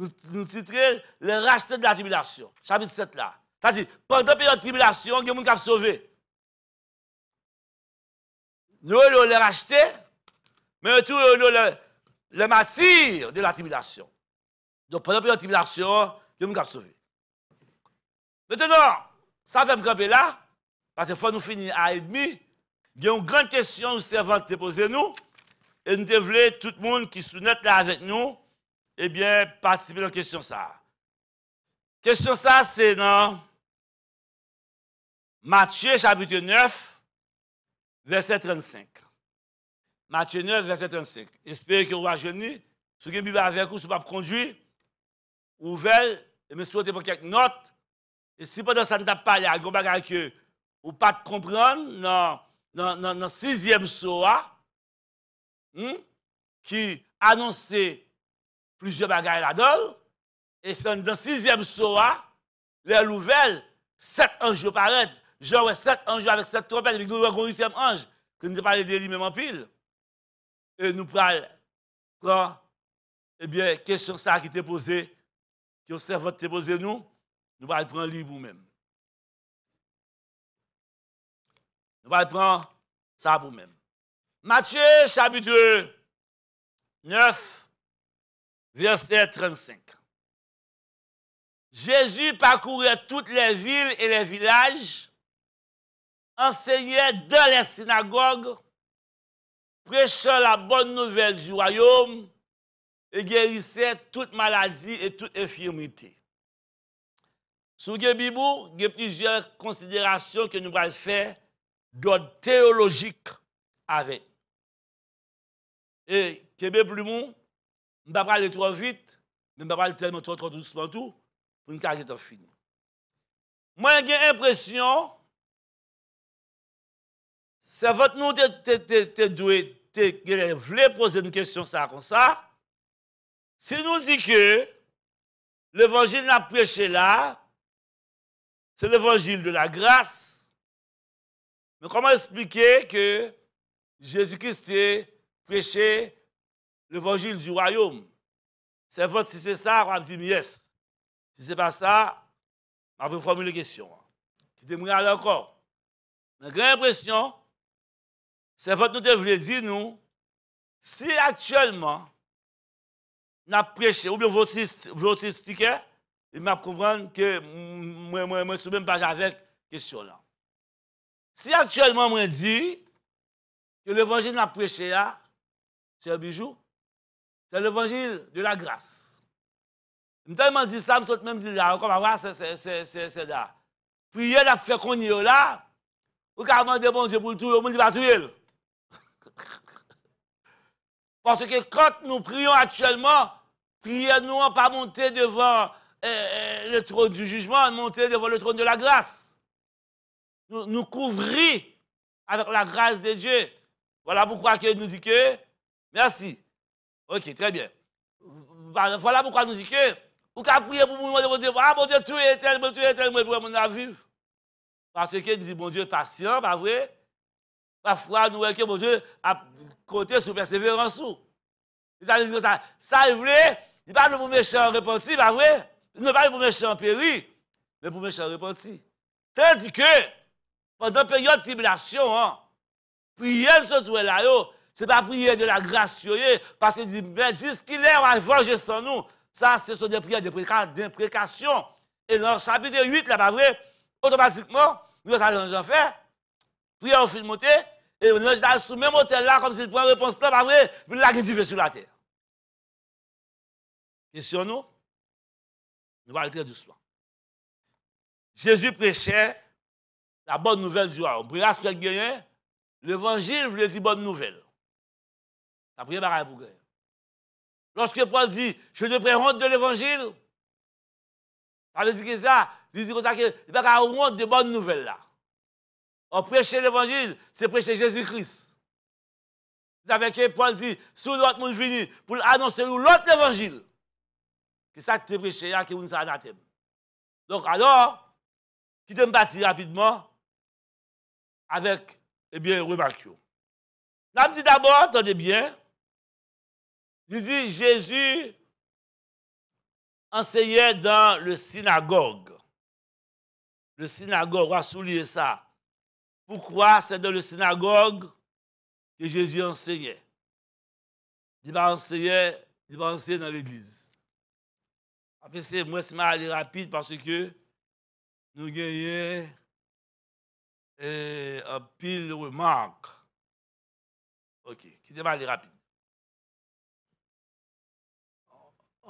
Speaker 1: nous, nous le racheté de la tribulation. Chapitre 7 là. C'est-à-dire, pendant la tribulation, il y a des gens qui ont sauvé. Nous, nous les rachetés, mais surtout, nous, les, les martyrs de la tribulation. Donc, pendant la tribulation, il y a des gens qui sauvé. Maintenant, ça fait me camper là, parce que fois nous finissons à et demi, il y a une grande question que à te poser nous, et nous devons tout le monde qui est là avec nous, eh bien, participer à la question
Speaker 2: ça. Question ça, c'est dans Matthieu chapitre 9, verset 35.
Speaker 1: Matthieu 9, verset 35. Espérez que vous rajeunissez. Si vous avez Bible avec vous, si vous pas conduire, ouvert, et me souhaitez pour quelques notes. Et si pendant ça ne t'a pas, il vous ne que vous pas comprendre dans le sixième soir, hmm, qui annonçait plusieurs bagailles là-dedans. Et c'est dans le sixième soir, hein, les nouvelles, sept anges paraissent. Jean, sept anges avec sept trompettes, et nous avons huitième ange, que nous parlons de lui même en pile. Et nous parlons, quand, eh bien, question ça qui t'est posée, qui observe t'est posée nous, nous allons prendre libre nous même
Speaker 2: Nous allons prendre ça pour nous Matthieu chapitre 9, verset 35.
Speaker 1: Jésus parcourait toutes les villes et les villages, enseignait dans les synagogues, prêchant la bonne nouvelle du royaume et guérissait toute maladie et toute infirmité. Sous le il y a plusieurs considérations que nous allons faire d'ordre théologique avec. Et Québec Plumou ne pas aller trop vite, ne pas aller tellement trop, trop doucement tout, pour une carrière finie. Moi, j'ai l'impression, c'est votre nous qui voulez poser une question ça comme ça. Si nous dit que l'évangile n'a prêché là, c'est l'évangile de la grâce. Mais comment expliquer que Jésus-Christ est prêché l'évangile du royaume. C'est votre, si c'est ça, on va dire yes. Si c'est pas ça, on va formuler une question. Hein. Tu t'aimerais aller encore. Mais j'ai l'impression, c'est votre nous devons dire, nous, si actuellement, on a prêché, ou bien votre sticker, il m'a compris que moi, moi, moi, je suis même pas avec question là. Si actuellement, moi, dit que l'évangile n'a prêché, c'est un bijou, c'est l'évangile de la grâce. Je tellement dit ça, je même dit là, comme avoir c'est là. Prier, la fait qu'on y est là, ou carrément demander bon Dieu pour tout, le monde va tuer. <laughs> Parce que quand nous prions actuellement, prier nous pas monter devant eh, eh, le trône du jugement, monter devant le trône de la grâce. Nous, nous couvrir avec la grâce de Dieu. Voilà pourquoi que nous dit que, merci, Ok, très bien. Bah, voilà pourquoi nous disons que vous pouvez prier pour vous demander, ah mon Dieu, tu es tel, tu es tel, pour mon avis, Parce que nous disons, bon Dieu, patient, pas vrai? Parfois, nous voyons que mon Dieu a compté sur persévérance. Ça veut dire ça. Ça, il voulait, il parle pour méchant répandu, pas vrai? Il ne parle pour méchant péri, mais pour méchant répandu. Tandis que, pendant la période de tribulation, hein, prier surtout là, ce n'est pas prier de la grâce, parce qu'il dit, mais jusqu'il est, on va venger sans nous. Ça, ce sont des prières d'imprécation. Et dans le chapitre 8, là, pas vrai, automatiquement, nous allons en faire. Prière au fil monter. Et nous dans sous même hôtel là, comme s'il prend réponse là,
Speaker 2: pas vrai, puis là, il sur la terre. Et sur nous, nous allons très doucement. Jésus prêchait
Speaker 1: la bonne nouvelle du royaume. ce qu'il gagné, l'évangile voulait dire bonne nouvelle. La pour gagner. Lorsque Paul dit, je ne prends honte de l'évangile, ça veut dire que ça, il dit que ça que il va honte de bonnes nouvelles là. On prêche l'évangile, c'est prêcher Jésus-Christ. Vous savez que Paul dit, si l'autre monde venu pour annoncer l'autre évangile, que ça te prêché, que vous pas. Donc alors, qui te bâti rapidement
Speaker 2: avec, eh bien, remarque. là, dit d'abord, attendez bien, il dit Jésus enseignait dans le synagogue. Le synagogue, on va souligner ça.
Speaker 1: Pourquoi c'est dans le synagogue que Jésus enseignait Il va enseigner, dans l'église. Après, c'est moi, c'est aller rapide parce que nous gagnons
Speaker 2: un euh, pile de remarques. OK, qui va aller rapide.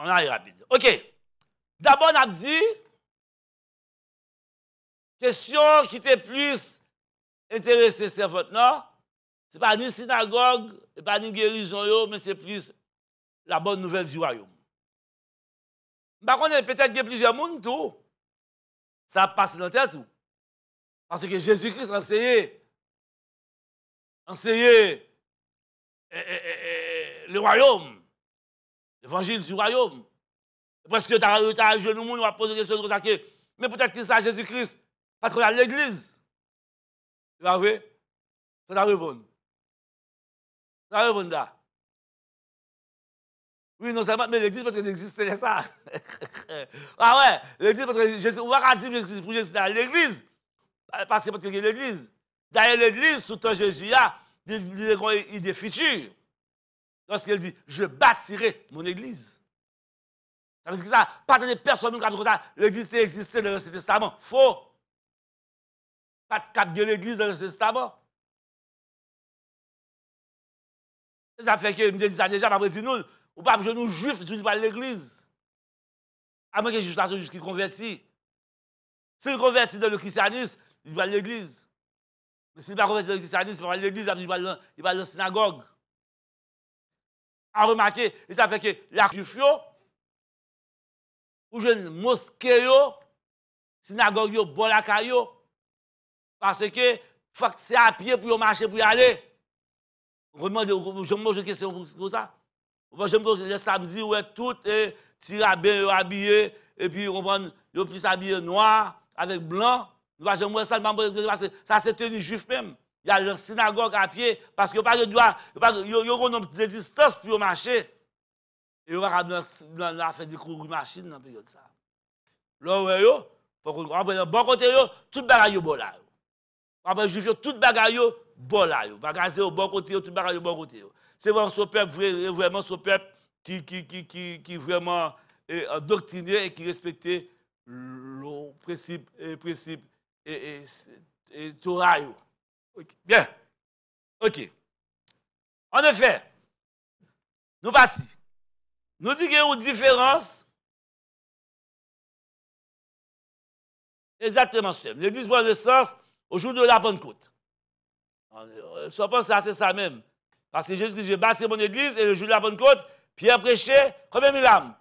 Speaker 2: On arrive rapide. OK. D'abord, on a dit, question qui était
Speaker 1: plus intéressée, c'est nom, Ce n'est pas ni synagogue, ce n'est pas ni guérison, mais c'est plus la bonne nouvelle du royaume. Par
Speaker 2: bah, contre, peut-être a plusieurs monde tout. Ça passe dans tête tout. Parce que Jésus-Christ enseignait. Enseignait eh, eh, eh, le royaume l'évangile du royaume. Parce que tu as
Speaker 1: à monde, on va poser des choses comme ça. Mais peut-être que c'est Jésus-Christ, parce qu'on a l'église.
Speaker 2: Tu Ça arrive. Ça arrive là. Oui, non seulement, mais l'église parce qu'elle existait, ça.
Speaker 1: <laughs> ah ouais, l'église parce que Jésus, on va pour dans l'église. Parce que parce a l'église. D'ailleurs, l'église, tout le temps Jésus, il y a des futures lorsqu'elle dit Je bâtirai mon église. Ça veut dire que ça, pas
Speaker 2: de personne qui comme ça, l'église existait dans l'Ancien Testament. Faux. Pas de cap de l'église dans l'Ancien Testament. Ça fait que, je me dis ça déjà, je dit nous, ou pas juif, nous juifs, tu pas l'église.
Speaker 1: À moins que juif converti. qui convertit. S'il convertit dans le christianisme, il va à l'église. Mais s'il n'est pas converti dans le christianisme, il va pas l'église, il va à la synagogue
Speaker 2: a remarqué, ça fait que la Jufio, ou jeune mosquée, synagogue, bon
Speaker 1: parce que c'est à pied pour marcher, pour y aller. Je me pose une question pour ça. Je me le samedi, toute tout est bien habillé, et puis on le plus habillé noir, avec blanc. Je me ça, ça c'est tenue juif même y a la synagogue à pied parce que pas de droit, de distance pour marcher. Et on va dans faire du cours de machine dans la période ça. Là, yo, pour comprendre le bon côté yo, tout bagaille bon là. Après juif yo, tout bagaille bon là yo. au bon côté yo, tout bagaille au bon côté yo. C'est vraiment ce peuple vraiment ce peuple qui qui qui qui qui vraiment doctriné et qui respectait le principe principe et, et, et,
Speaker 2: et Torah Bien. OK. En effet, nous partons. Nous disons qu'il y a une différence. Exactement ce L'Église prend sens au
Speaker 1: jour de la Pentecôte. côte. on pense ça, c'est ça même. Parce que jésus dit, je vais bâtir mon Église et le jour de la Pentecôte, Pierre prêchait combien mille âmes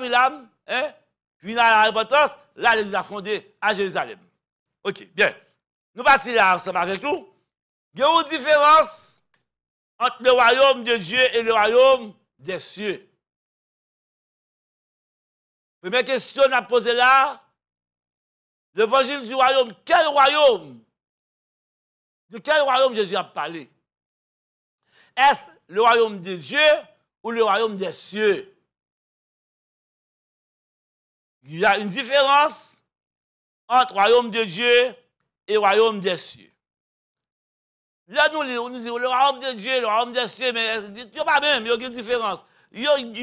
Speaker 1: mille âmes, hein Puis a la repentance, là, l'Église a fondé à Jérusalem. OK, bien.
Speaker 2: Nous partons là ensemble avec nous. Il y a une différence entre le royaume de Dieu et le royaume des cieux.
Speaker 1: Première question à poser là. L'évangile du royaume, quel royaume
Speaker 2: De quel royaume Jésus a parlé Est-ce le royaume de Dieu ou le royaume des cieux Il y a une différence entre le royaume de Dieu et royaume
Speaker 1: des cieux. Là, nous, nous disons le royaume de Dieu, le royaume des cieux, mais euh, il n'y a pas même, il y a aucune différence. Il y a une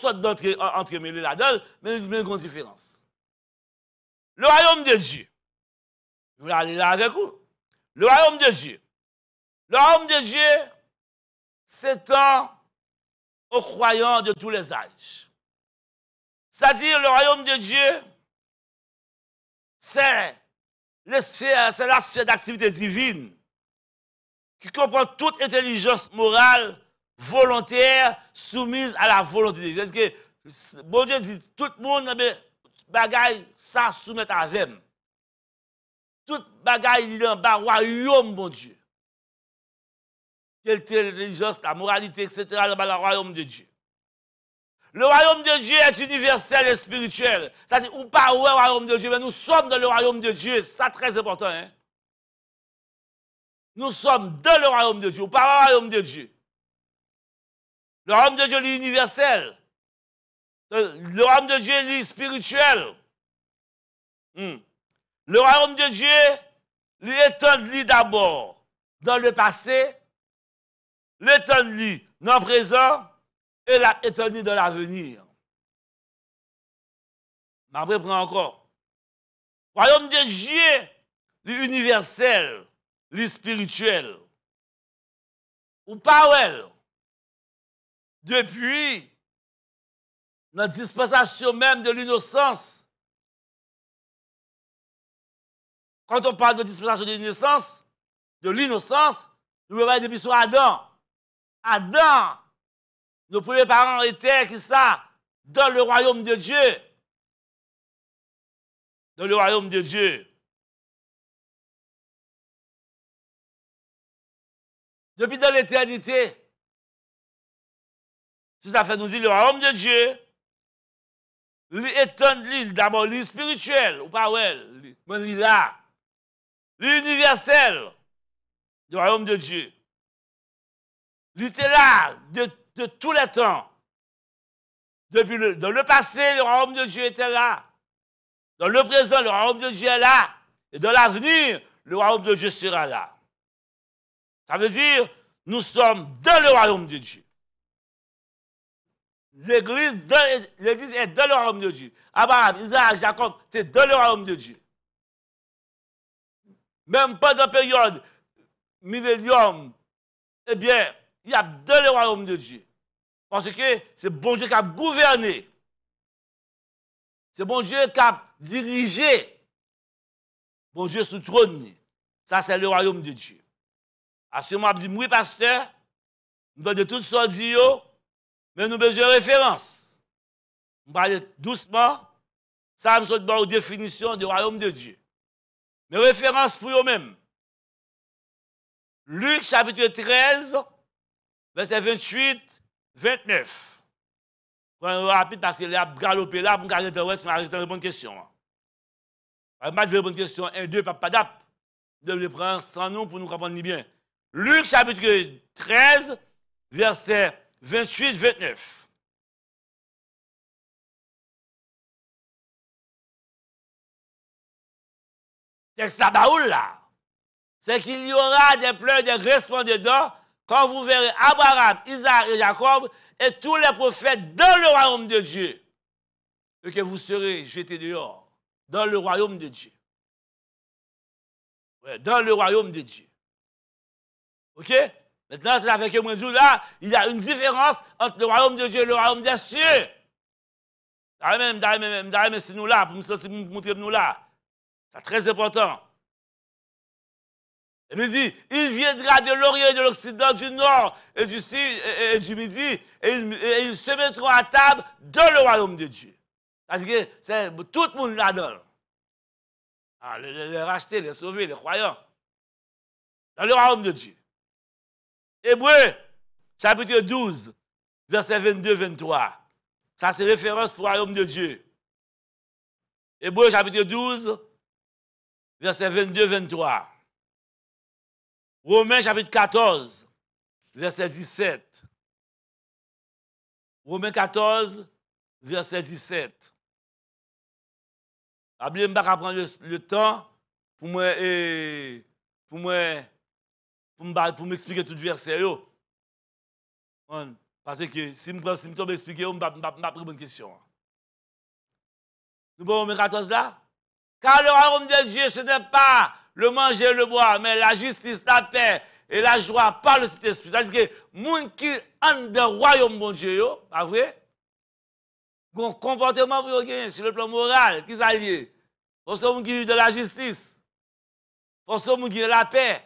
Speaker 1: sorte d'entre et là-dedans, mais il
Speaker 2: y a une différence. Le royaume de Dieu, nous allons là avec vous. Le royaume de Dieu. Le royaume de Dieu
Speaker 1: s'étend aux croyants de tous les âges. C'est-à-dire, le royaume de Dieu, c'est c'est la sphère d'activité divine qui comprend toute intelligence morale, volontaire, soumise à la volonté de Dieu. que bon Dieu dit, tout le monde, mais eh bagaille, ça soumet à vem. Tout bagaille, il est en bas, royaume, bon Dieu. Quelle intelligence, la moralité, etc., dans le royaume de Dieu. Le royaume de Dieu est universel et spirituel. Ça dit, ou pas le royaume de Dieu, mais nous sommes dans le royaume de Dieu. Ça, très important. Hein.
Speaker 2: Nous sommes dans le royaume de Dieu, ou pas le royaume de Dieu. Le royaume de Dieu, est universel. Le royaume de Dieu, est spirituel. Le royaume de Dieu, lui
Speaker 1: hmm. d'abord dans le passé, l'étend-lui
Speaker 2: dans le présent, et l'a éternité de l'avenir. Mais après, prends encore. Royaume de Dieu, l'universel, l'spirituel. Ou pas, depuis la dispensation même de l'innocence, quand on parle de dispensation de l'innocence, de l'innocence, nous voyons depuis sur Adam. Adam nos premiers parents étaient, qui ça Dans le royaume de Dieu. Dans le royaume de Dieu. Depuis dans l'éternité. Si ça fait nous dire le royaume de Dieu,
Speaker 1: l'étonne, l'île, d'abord l'île spirituelle, ou pas ouais, l'île là, l'Universel du royaume de Dieu. L'île là, de de tout les temps. Depuis le, dans le passé, le royaume de Dieu était là. Dans le présent, le royaume de Dieu est là. Et dans l'avenir, le royaume de Dieu sera là. Ça veut dire, nous sommes dans le royaume de Dieu. L'Église, l'Église est dans le royaume de Dieu. Abraham, Isaac, Jacob, c'est dans le royaume de Dieu. Même dans la période millénium, eh bien, il a dans le royaume de Dieu. Parce que c'est bon Dieu qui a gouverné. C'est bon Dieu qui a dirigé. Bon Dieu sous trône. Ça, c'est le royaume de Dieu. À ce moment, je oui, pasteur, nous donnons toutes sortes de mais nous avons besoin de référence. On parle doucement. Ça, nous sommes la définition du royaume de Dieu. Mais référence pour eux-mêmes. Luc chapitre 13, verset 28, 29. Prenons rapide parce qu'il a galopé là pour qu'on arrête de bonne question. Un répondre de une question, 1, 2, papa d'ap. de le prendre sans nom pour nous comprendre bien. Luc chapitre 13, verset
Speaker 2: 28, 29. Texte ça bas là, c'est qu'il y aura des pleurs, des grincements dedans. Quand vous verrez Abraham,
Speaker 1: Isaac et Jacob et tous les prophètes dans le royaume de Dieu, et que vous serez jetés dehors dans le royaume de Dieu. dans le royaume de Dieu. OK Maintenant, c'est avec nous là, il y a une différence entre le royaume de Dieu et le royaume des cieux. c'est nous là, pour nous montrer nous là. C'est très important. Il me dit, il viendra de l'Orient, de l'Occident, du Nord et du Sud et, du Midi, et, ils se mettront à table dans le royaume de Dieu. Parce que c'est tout le monde là-dedans. Ah, les, racheter, les sauver, les les croyants. Dans le royaume de Dieu. Hébreu, chapitre 12, verset 22-23. Ça, c'est référence pour le royaume de Dieu. Hébreu, chapitre 12, verset 22-23.
Speaker 2: Romains chapitre 14, verset 17. Romains 14, verset 17. ne vais pas prendre le, temps pour moi eh,
Speaker 1: pour moi pour m'expliquer tout le verset Parce que si je si tombe expliquer, je vais prendre une question. Nous avons Romains 14 là. Car le royaume de Dieu, ce n'est pas le manger, le boire, mais la justice, la paix et la joie par le Saint-Esprit. C'est-à-dire que les qui ont dans royaume bon Dieu, pas vrai? Bon comportement sur le plan moral, qui s'allie. Parce que qui de la justice. Parce que qui de la paix.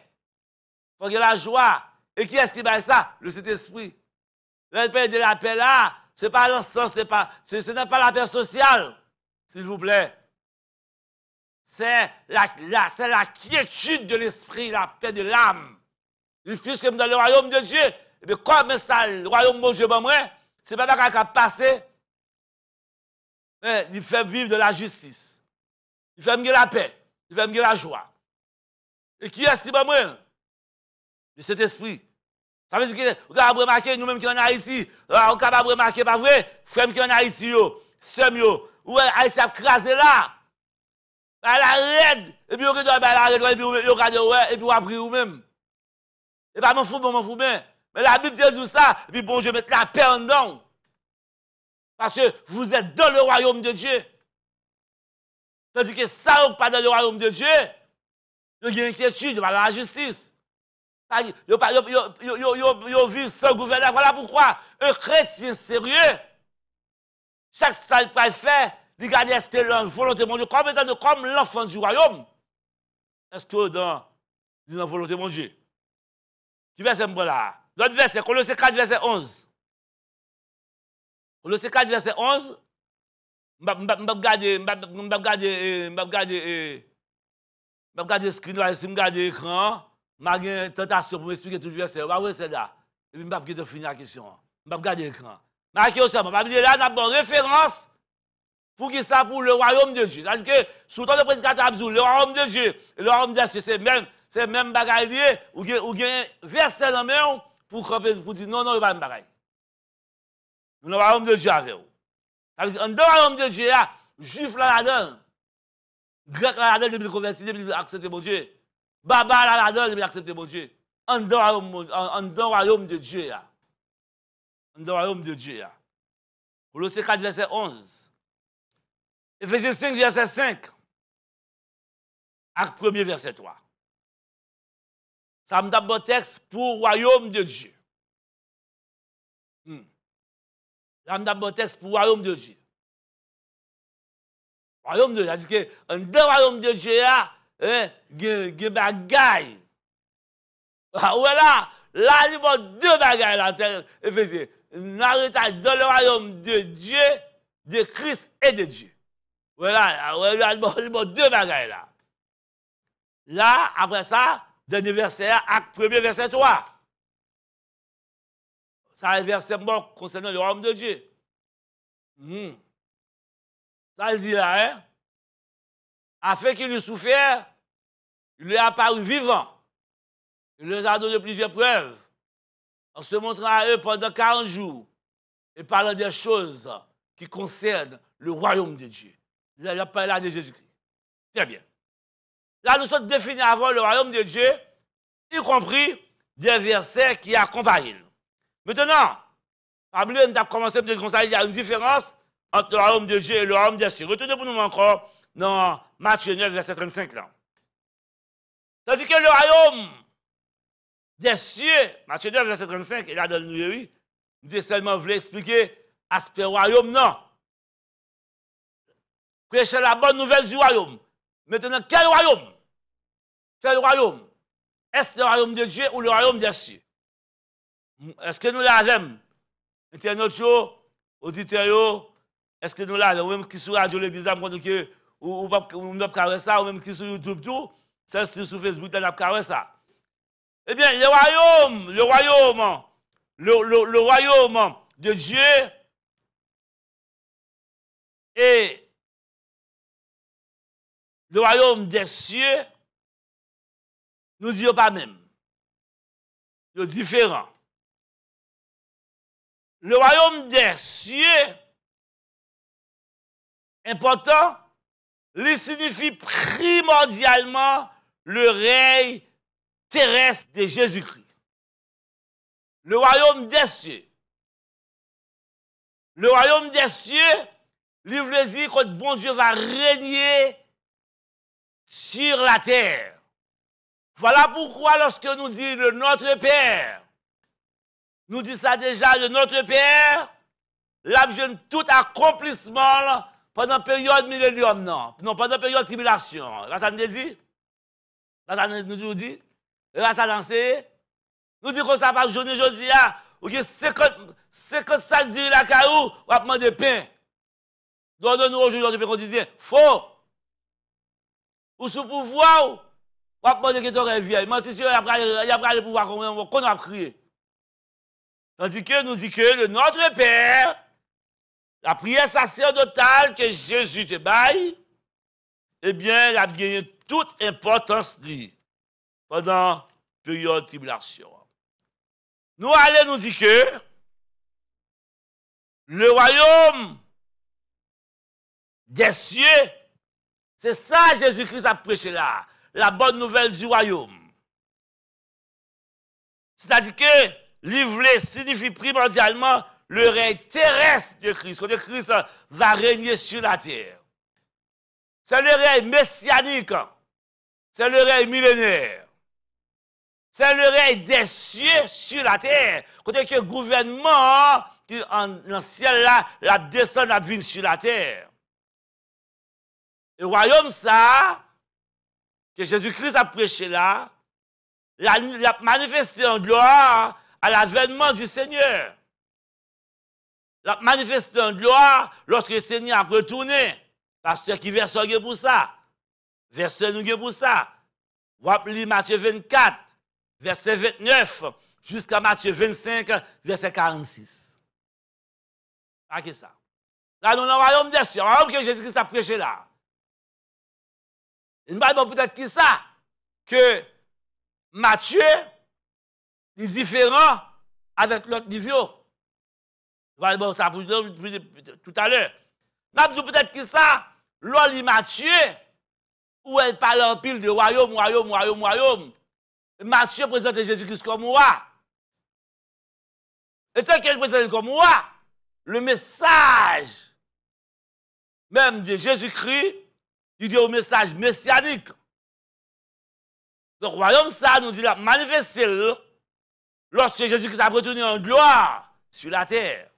Speaker 1: Parce que la joie. Et qui est-ce qui va ça? Le Saint-Esprit. l'appel de la paix là, ce n'est pas l'ensemble, ce n'est pas la paix sociale. S'il vous plaît c'est la, la, la, quiétude de l'esprit, la paix de l'âme. Il qui que dans le royaume de Dieu. Et bien, comme ça, le royaume de Dieu, ben moi, c'est pas qu'il qu'il a passé. Il fait vivre de la justice. Il fait vivre la paix. Il fait vivre la joie. Et qui est-ce qui va moi? De cet esprit. Ça veut dire que, vous avez remarqué, nous-mêmes qui en Haïti, vous pouvez remarquer, pas vrai, frères qui en Haïti, sœurs, ouais, Haïti a crasé là à la règle, Et puis, on regarde ben, à la raide, et puis, on regarde, ouais, et puis, on apprend vous-même. Et pas ben, m'en fous, bon, m'en fous bien. Mais la Bible dit tout ça, et puis, bon, je vais mettre la paix en dedans. Parce que vous êtes dans le royaume de Dieu. Tandis que ça, n'êtes pas dans le royaume de Dieu, il y a une inquiétude, a la justice. Ils vivent sans gouverneur. Voilà pourquoi un chrétien sérieux, chaque sale qu'il fait, li gade este l'envolote mon Dieu, kom etan de kom l'enfant du rayon, esko dan
Speaker 2: l'envolote mon Dieu. Ti ve se mbola, l'ot ve se, kon lo se kade ve se onze, kon lo se kade ve se onze, mbap
Speaker 1: gade, mbap gade, mbap gade, mbap gade screen, mbap gade ekran, mbap gen tentasyon pou mespike tout ve se, wawen se da, mbap gen defini akisyon, mbap gade ekran, mbap gen osama, mbap gen lana bon referans, Pour qui ça Pour le royaume de Dieu. C'est-à-dire que, sous le Président prédicateur le royaume de Dieu, le royaume de Dieu, c'est même, c'est même bagaille lié, ou bien verset dans main pour, pour dire non, non, il n'y a pas de bagaille. le royaume de Dieu avec vous. Ça veut dire, dans le royaume de Dieu, juif là dedans grec là là-dedans, il converti, il accepter mon Dieu. Baba là là-dedans, il accepter mon Dieu. En dans le royaume de Dieu.
Speaker 2: Dans le royaume de Dieu. Colossiens 4, verset 11. Ephésiens 5, verset 5. Acte 1 verset 3. Ça me donne un texte pour le royaume de Dieu. Hmm. Ça me donne un texte pour le royaume de Dieu.
Speaker 1: Le Royaume de Dieu, c'est-à-dire que dans le royaume de Dieu, hein, il y a des bagailles. Ah, voilà, là, il y a deux bagailles dans le royaume de Dieu, de Christ et de Dieu. Voilà, il deux bagailles là. Là, après ça,
Speaker 2: dernier verset, acte premier verset 3. Ça, un verset mort concernant le royaume de Dieu. Hmm. Ça, il dit là, hein? Afin qu'il eût souffert, il lui est apparu
Speaker 1: vivant. Il leur a donné plusieurs preuves en se montrant à eux pendant 40 jours et parlant des choses qui concernent le royaume de Dieu. Il a de Jésus-Christ. Très bien. Là, nous sommes définis avant le royaume de Dieu, y compris des versets qui accompagnent. Maintenant, Pablo, avons commencé à dire qu'il il y a une différence entre le royaume de Dieu et le royaume des cieux. Retournez pour nous encore dans Matthieu 9, verset 35 là. Tandis que le royaume des cieux, Matthieu 9, verset 35, et là dans le oui, nous seulement voulu expliquer aspect royaume, non prêcher la bonne nouvelle du royaume. Maintenant, quel royaume Quel royaume Est-ce le royaume de Dieu ou le royaume des cieux Est-ce que nous l'avons Internet, auditeurs, est-ce que nous l'avons même qui sur radio, que ou ça, ou même qui sur YouTube, tout, c'est sur Facebook, ça. Eh bien, le royaume, le royaume, le, le, le
Speaker 2: royaume de Dieu est le royaume des cieux, nous disons pas même. Le différent. Le royaume des cieux, important,
Speaker 1: il signifie primordialement le règne
Speaker 2: terrestre de Jésus-Christ. Le royaume des cieux. Le royaume des cieux, livre dit que bon Dieu va régner sur la terre.
Speaker 1: Voilà pourquoi lorsque nous disons le Notre Père, nous dit ça déjà, le Notre Père, l'abjeune tout accomplissement pendant la période millénium, non. Non, pendant la période tribulation. Là, ça nous dit. Là, ça nous dit. Là, ça lance. Nous dit qu'on ça par journée aujourd'hui, hein. ou que 50 sacs d'huile à caillou, on va demander pain. Donc, nous aujourd'hui, on dit, faux ou sous pouvoir, ou va poser question à vieille. Mais si il y a le pouvoir, qu'on a prié. Tandis que nous dit que le Notre Père, la prière sacerdotale que Jésus te baille, eh bien, elle a gagné toute importance
Speaker 2: pendant la période de tribulation. Nous allons nous dire que le royaume des
Speaker 1: cieux c'est ça Jésus-Christ a prêché là, la bonne nouvelle du royaume. C'est-à-dire que l'ivlé signifie primordialement le règne terrestre de Christ, quand Christ va régner sur la terre. C'est le règne messianique, c'est le règne millénaire, c'est le règne des cieux sur la terre. Quand que le gouvernement qui, en, dans ciel là, la descend, la sur la terre. Le royaume ça, que Jésus-Christ a prêché là, la manifesté en gloire à l'avènement du Seigneur. la manifesté en gloire lorsque le Seigneur a retourné. Pasteur qui verse pour ça. Verset nous pour ça. Vous Matthieu 24, verset 29, jusqu'à Matthieu 25, verset 46.
Speaker 2: Ah, ça. Là, nous avons le royaume des Le que Jésus-Christ a prêché là pas dire peut-être que ça Que Matthieu est différent avec l'autre niveau.
Speaker 1: vais parlons ça tout à l'heure. m'a dit, peut-être que ça L'homme Matthieu, où elle parle en pile de royaume, royaume, royaume, royaume. Matthieu présente Jésus-Christ comme roi. Et tant qu'elle présente comme roi, le message même de Jésus-Christ qui dit un message messianique. Donc, royaume ça nous dit manifestez manifester hein, lorsque Jésus-Christ a retourné en gloire sur la terre.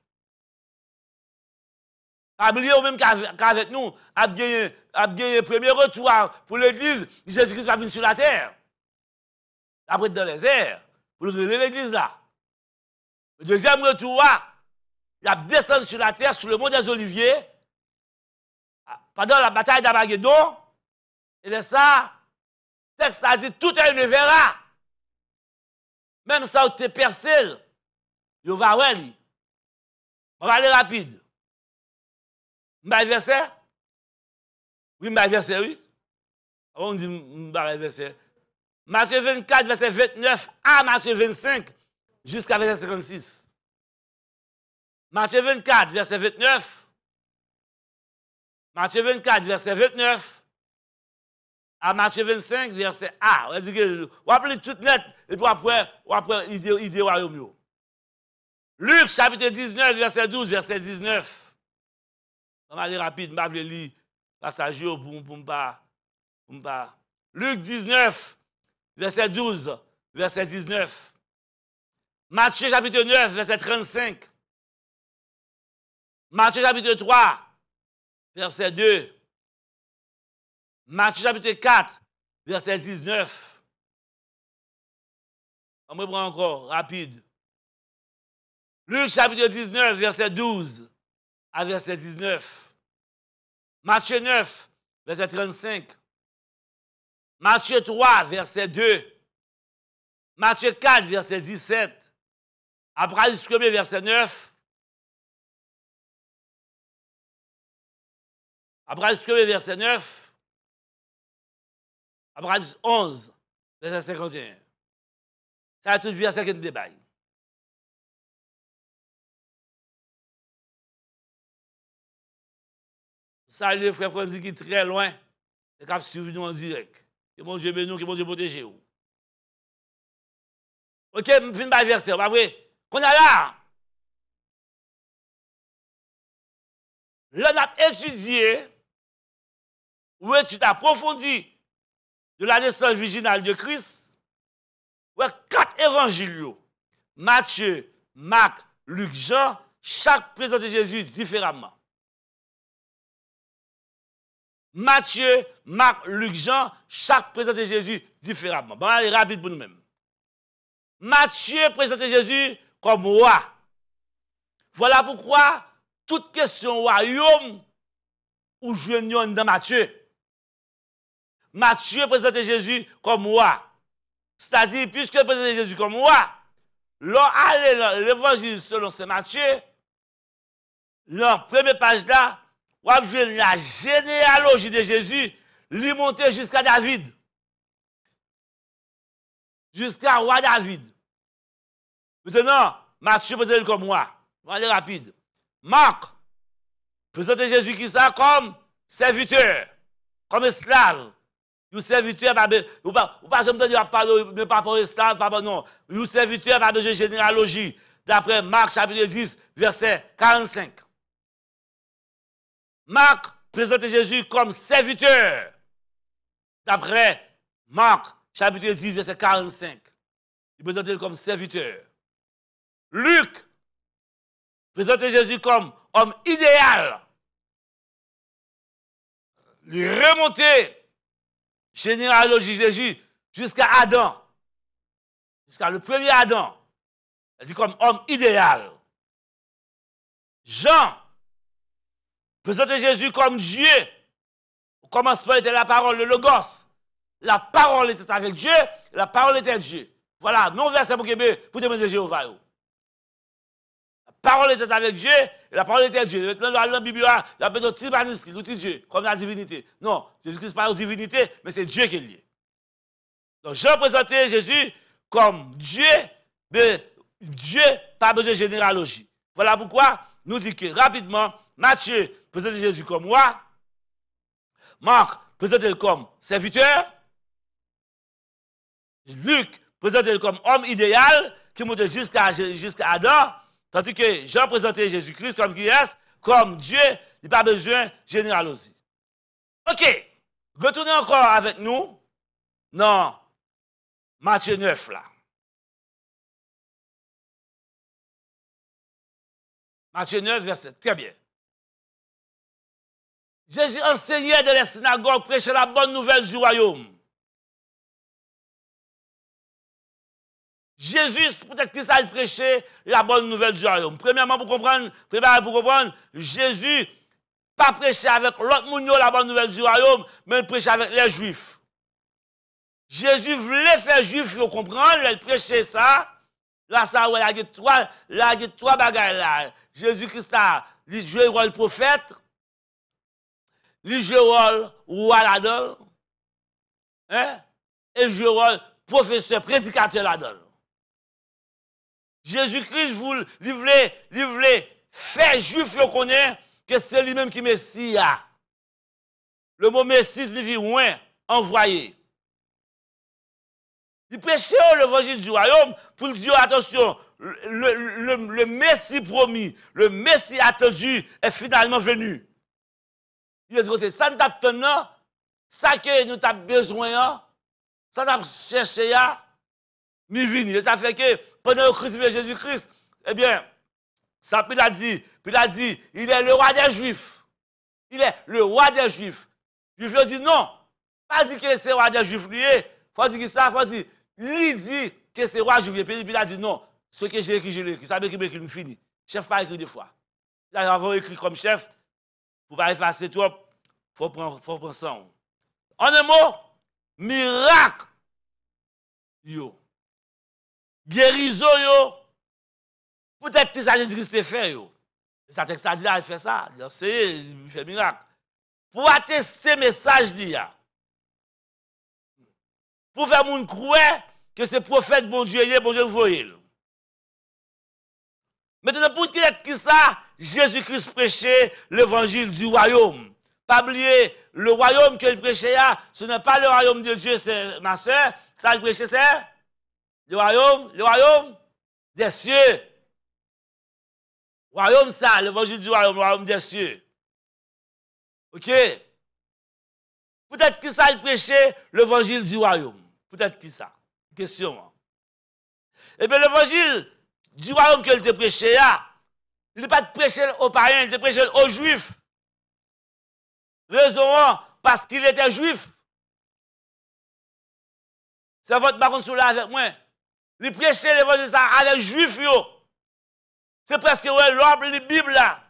Speaker 1: Ablier même qu'avec nous, a gagné le premier retour pour l'Église, Jésus-Christ va venir sur la terre. Après dans les airs, pour relever l'Église là. Le deuxième retour, il a descendu sur la terre, sur le mont des Oliviers, pendant la bataille d'Abagédon, et ça, texte a dit tout est le
Speaker 2: Même ça, où te percé, il va voir On va aller rapide. M'a verset? Oui, m'a verset, oui. Ah on dit m'a verset. Matthieu
Speaker 1: 24, verset 29 à Matthieu 25 jusqu'à verset 56.
Speaker 2: Matthieu 24, verset 29 Matthieu 24, verset 29, à Matthieu 25, verset A. On va que,
Speaker 1: tout net, et puis après, on l'idée idée royaume. Luc, chapitre 19, verset 12, verset 19. On va aller rapide, on va lire passage pour ne pas. Luc 19, verset 12, verset 19. Matthieu chapitre 9, verset 35.
Speaker 2: Matthieu chapitre 3, verset 2. Matthieu chapitre 4, verset 19. On reprend encore, rapide. Luc chapitre 19, verset 12 à verset 19. Matthieu
Speaker 1: 9, verset 35. Matthieu 3, verset 2.
Speaker 2: Matthieu 4, verset 17. Après l'exprimer, verset 9. 1, verset 9. Abraham 11, verset 51. Ça a tout vu à ce que nous débat. Salut, frère Franzi qui est très loin, et qui a suivi nous en direct. Que mon Dieu bénisse, que mon Dieu protège. Ok, je vais par verset, pas vrai? Qu'on a là? L'on a étudié ou tu t'approfondis de la naissance virginale de Christ, ou quatre évangiles, Matthieu, Marc, Luc, Jean, chaque présente Jésus différemment.
Speaker 1: Matthieu, Marc, Luc, Jean, chaque présente Jésus différemment. Bon, allez, rapide pour nous-mêmes. Matthieu présente Jésus comme roi. Voilà pourquoi toute question royaume ou je dans Matthieu. Matthieu présente Jésus comme moi. C'est-à-dire, puisque présente Jésus comme roi, l'on l'évangile selon ce Matthieu, la première page là, on a la généalogie de Jésus, lui monter jusqu'à David. Jusqu'à roi David. Maintenant, Matthieu présente comme moi. On va aller rapide. Marc présente Jésus qui comme serviteur, comme esclave, vous serviteur, vous pas de par Vous serviteur, besoin de généalogie. D'après Marc chapitre 10, verset 45. Marc présente Jésus comme serviteur. D'après Marc chapitre 10, verset
Speaker 2: 45. Il présente comme serviteur. Luc présente Jésus comme homme idéal.
Speaker 1: Il remontait généalogie Jésus jusqu'à Adam,
Speaker 2: jusqu'à le premier Adam, dit comme homme idéal. Jean présente Jésus comme Dieu.
Speaker 1: Au commencement était la parole, le Logos. La parole était avec Dieu, la parole était Dieu. Voilà, non verset pour, que vous demandez Jéhovah parole était avec Dieu, et la parole était Dieu. Maintenant, dans la Bible, il a besoin de l'outil Dieu, comme la divinité. Non, Jésus-Christ parle de divinité, mais c'est Dieu qui est lié. Donc, Jean présentait Jésus comme Dieu, mais Dieu, pas besoin de généalogie. Voilà pourquoi nous dit que rapidement, Matthieu présente Jésus comme roi, Marc présente comme serviteur, Luc présente comme homme idéal qui monte jusqu'à Adam, Tandis que Jean présentait Jésus-Christ comme Guillas, comme Dieu, il n'y a pas besoin général aussi.
Speaker 2: OK. Retournez encore avec nous dans Matthieu 9 là. Matthieu 9, verset. Très bien. Jésus enseignait dans les synagogues, prêchait la bonne nouvelle du royaume.
Speaker 1: Jésus, peut-être que ça a prêché la bonne nouvelle du royaume. Premièrement, pour comprendre, préparer pour comprendre, Jésus pas prêché avec l'autre monde la bonne nouvelle du royaume, mais il prêchait avec les juifs. Jésus voulait faire juif, vous comprenez, il prêchait ça. Là, ça, là, il a trois, là, il a trois bagages là. Jésus-Christ a joué le rôle prophète, il joue le rôle roi la hein? et il joue le rôle professeur, prédicateur la donne. Jésus-Christ voulait, livrez, livrez, faire juif connaît que c'est lui-même qui Messie. Le mot Messie signifie ouin, envoyé. Il prêchait l'évangile du royaume pour dire attention, le, Messie promis, le Messie attendu est finalement venu. Il dit ça nous ça que nous a besoin, ça nous cherché, mi vini. Et ça fait que pendant le crucifix Jésus-Christ, eh bien, ça il a dit, dit, il est le roi des Juifs. Il est le roi des Juifs. Juif dit non. Pas dit que c'est le roi des Juifs lui. Faut dire ça, faut dire, lui dit que c'est le roi juif. Et puis a dit non. Ce que j'ai écrit, je l'ai écrit. Ça veut dire qu'il me finit. Chef pas écrit deux fois. Il a écrit comme chef. Pour pas effacer tout, faut prendre,
Speaker 2: faut prendre ça. En un mot, miracle. Yo. Guérison, peut-être que ça Jésus-Christ te
Speaker 1: fait. Yo. Ça texte dit là, il fait ça, il enseigne, il fait miracle. Pour attester
Speaker 2: le message, d'IA. Pour faire mon croire que ce prophète, bon Dieu, est bon Dieu, vous voyez. Maintenant, pour qui
Speaker 1: est qui ça, Jésus-Christ prêchait l'évangile du royaume. Pas oublier, le royaume qu'il prêchait, ce n'est pas le royaume de Dieu, c'est ma soeur, ça il prêchait, c'est
Speaker 2: le royaume, le royaume des cieux. Royaume ça, l'évangile du royaume, le royaume des cieux. OK?
Speaker 1: Peut-être que ça, il prêchait l'évangile du royaume. Peut-être que ça. Question. Hein. Eh bien, l'évangile du royaume qu'il te prêché là,
Speaker 2: il n'est pas prêché aux païens, il te prêché aux juifs. Raison parce qu'il était juif. C'est votre baron sous là avec moi. Il prêchait l'évangile avec les juifs. C'est presque, que ouais,
Speaker 1: l'homme de la Bible là.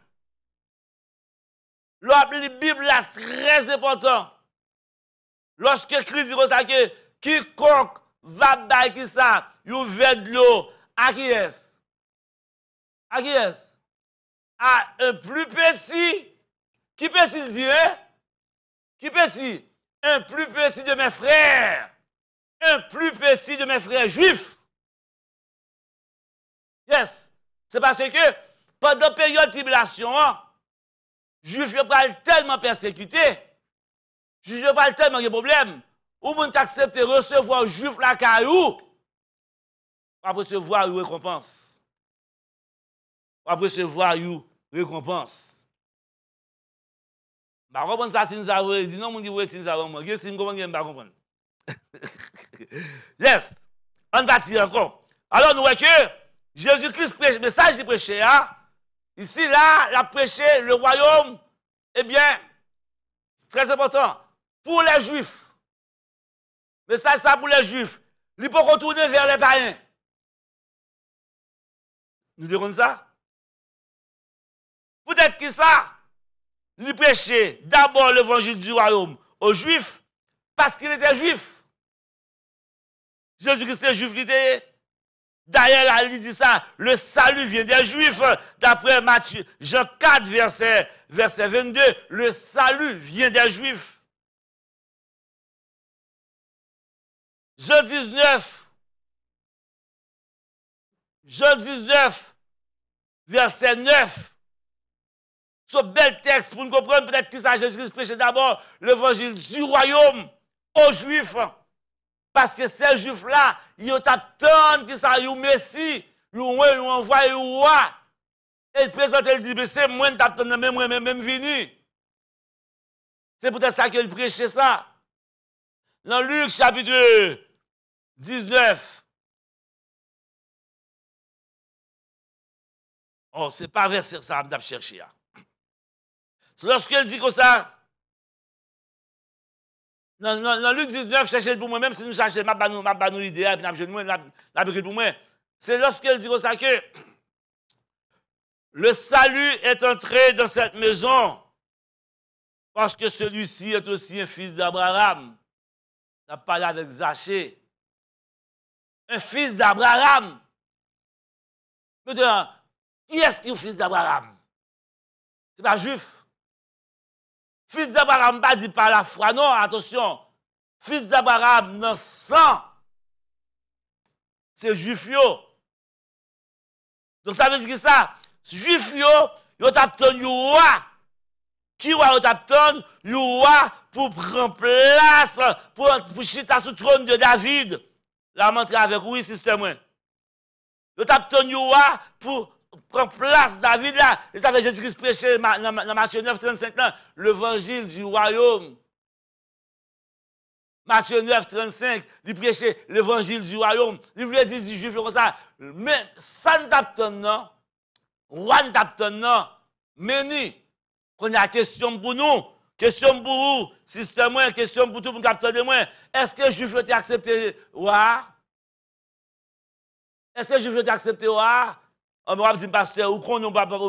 Speaker 1: L'homme de la Bible là, très important. Lorsque Christ dit que quiconque va dans qui ça, il de l'eau. À qui est-ce À qui est-ce À un plus petit. Qui petit dire hein?
Speaker 2: Qui petit Un plus petit de mes frères. Un plus petit de mes frères juifs. Yes. C'est parce que
Speaker 1: pendant la période de tribulation, hein, Juif sont pas tellement persécuté, Juif sont pas tellement de problèmes, ou acceptez de recevoir Juif la caillou,
Speaker 2: pour recevoir une récompense. Pour recevoir une récompense. ne bah, comprends pas si nous avons
Speaker 1: dit non, ne dit oui si nous avons dit. Je ne comprends pas <laughs> comprendre. Yes. On bâtit encore. Alors nous voyons que Jésus-Christ prêche, message qu'il prêchait, hein? ici, là, la a prêché le royaume, eh bien, c'est très
Speaker 2: important, pour les juifs. Le message ça pour les juifs. Il peut retourner vers les païens. Nous dirons ça? Peut-être que ça, il prêchait d'abord l'évangile du royaume aux juifs parce qu'il était juif. Jésus-Christ
Speaker 1: est juif, il était. D'ailleurs, il dit ça, le salut vient des Juifs. D'après
Speaker 2: Matthieu, Jean 4, verset, 22, le salut vient des Juifs. Jean 19, Jean 19, verset 9. Ce bel texte pour nous comprendre peut-être que ça jésus d'abord
Speaker 1: l'évangile du royaume aux Juifs. Parce que ces juifs-là, ils attendent que ça, ils messie, ils envoient le roi. Et le président, il dit, mais c'est moi qui t'attends, même moi, même venu. C'est peut-être
Speaker 2: ça qu'il prêchait ça. Dans Luc chapitre 19. Oh, c'est pas verset ça, je chercher. Hein. C'est lorsqu'elle dit comme ça,
Speaker 1: dans non, non, Luc 19, cherchez hein, pour moi, même si nous cherchons, je map banou, ma banou nous dit le salut est entré dans cette maison, parce que celui-ci est aussi un fils d'Abraham. a parlé avec Zaché.
Speaker 2: Un fils d'Abraham. Maintenant, hein, qui est-ce qui est un fils d'Abraham? n'est pas juif. Fils d'Abraham, pas dit
Speaker 1: par la foi, non, attention. Fils d'Abraham, non, sang. C'est juif Donc ça veut dire que ça, juif yo, yo le roi. Qui va yo Le pour prendre place, pour, pour chita sous le trône de David. La montre avec oui, système. Yo le roi pour Prends place, David là, et ça fait Jésus-Christ prêcher dans Matthieu 9, 35 ans, l'évangile du royaume. Matthieu 9, 35, il prêchait l'évangile du royaume. Il voulait dire du juif comme ça. Mais ça non, rien. non, nous, on a question pour nous, question pour vous, c'est moi, question pour tout pour capter moi. Est-ce que juif été accepté? Est-ce que juif été accepté? On me dire, pasteur, ou qu'on ne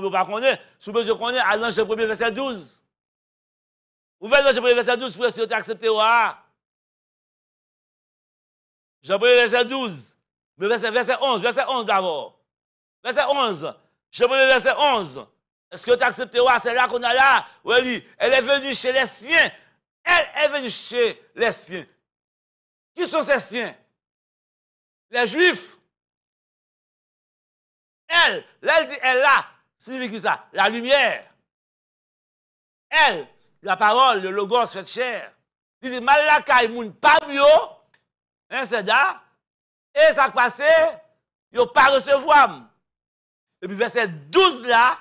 Speaker 1: pas connaître, sous besoin qu'on est, à l'ange 1 verset 12. Vous l'ange 1 verset 12 pour essayer accepté ou à. Jean 1 verset 12. Verset, verset 11, verset 11 d'abord. Verset 11. Jean 1 verset 11. Est-ce que tu acceptes ouais, C'est là qu'on a là. elle est venue chez les siens.
Speaker 2: Elle est venue chez les siens. Qui sont ces siens Les Juifs. Elle, elle dit, elle là, signifie qui ça? La lumière. Elle, la parole, le logos fait
Speaker 1: chair. Il dit, malakay moun pas bio, hein, c'est là. Et ça passe, yo pas recevoir. Et puis verset 12 là,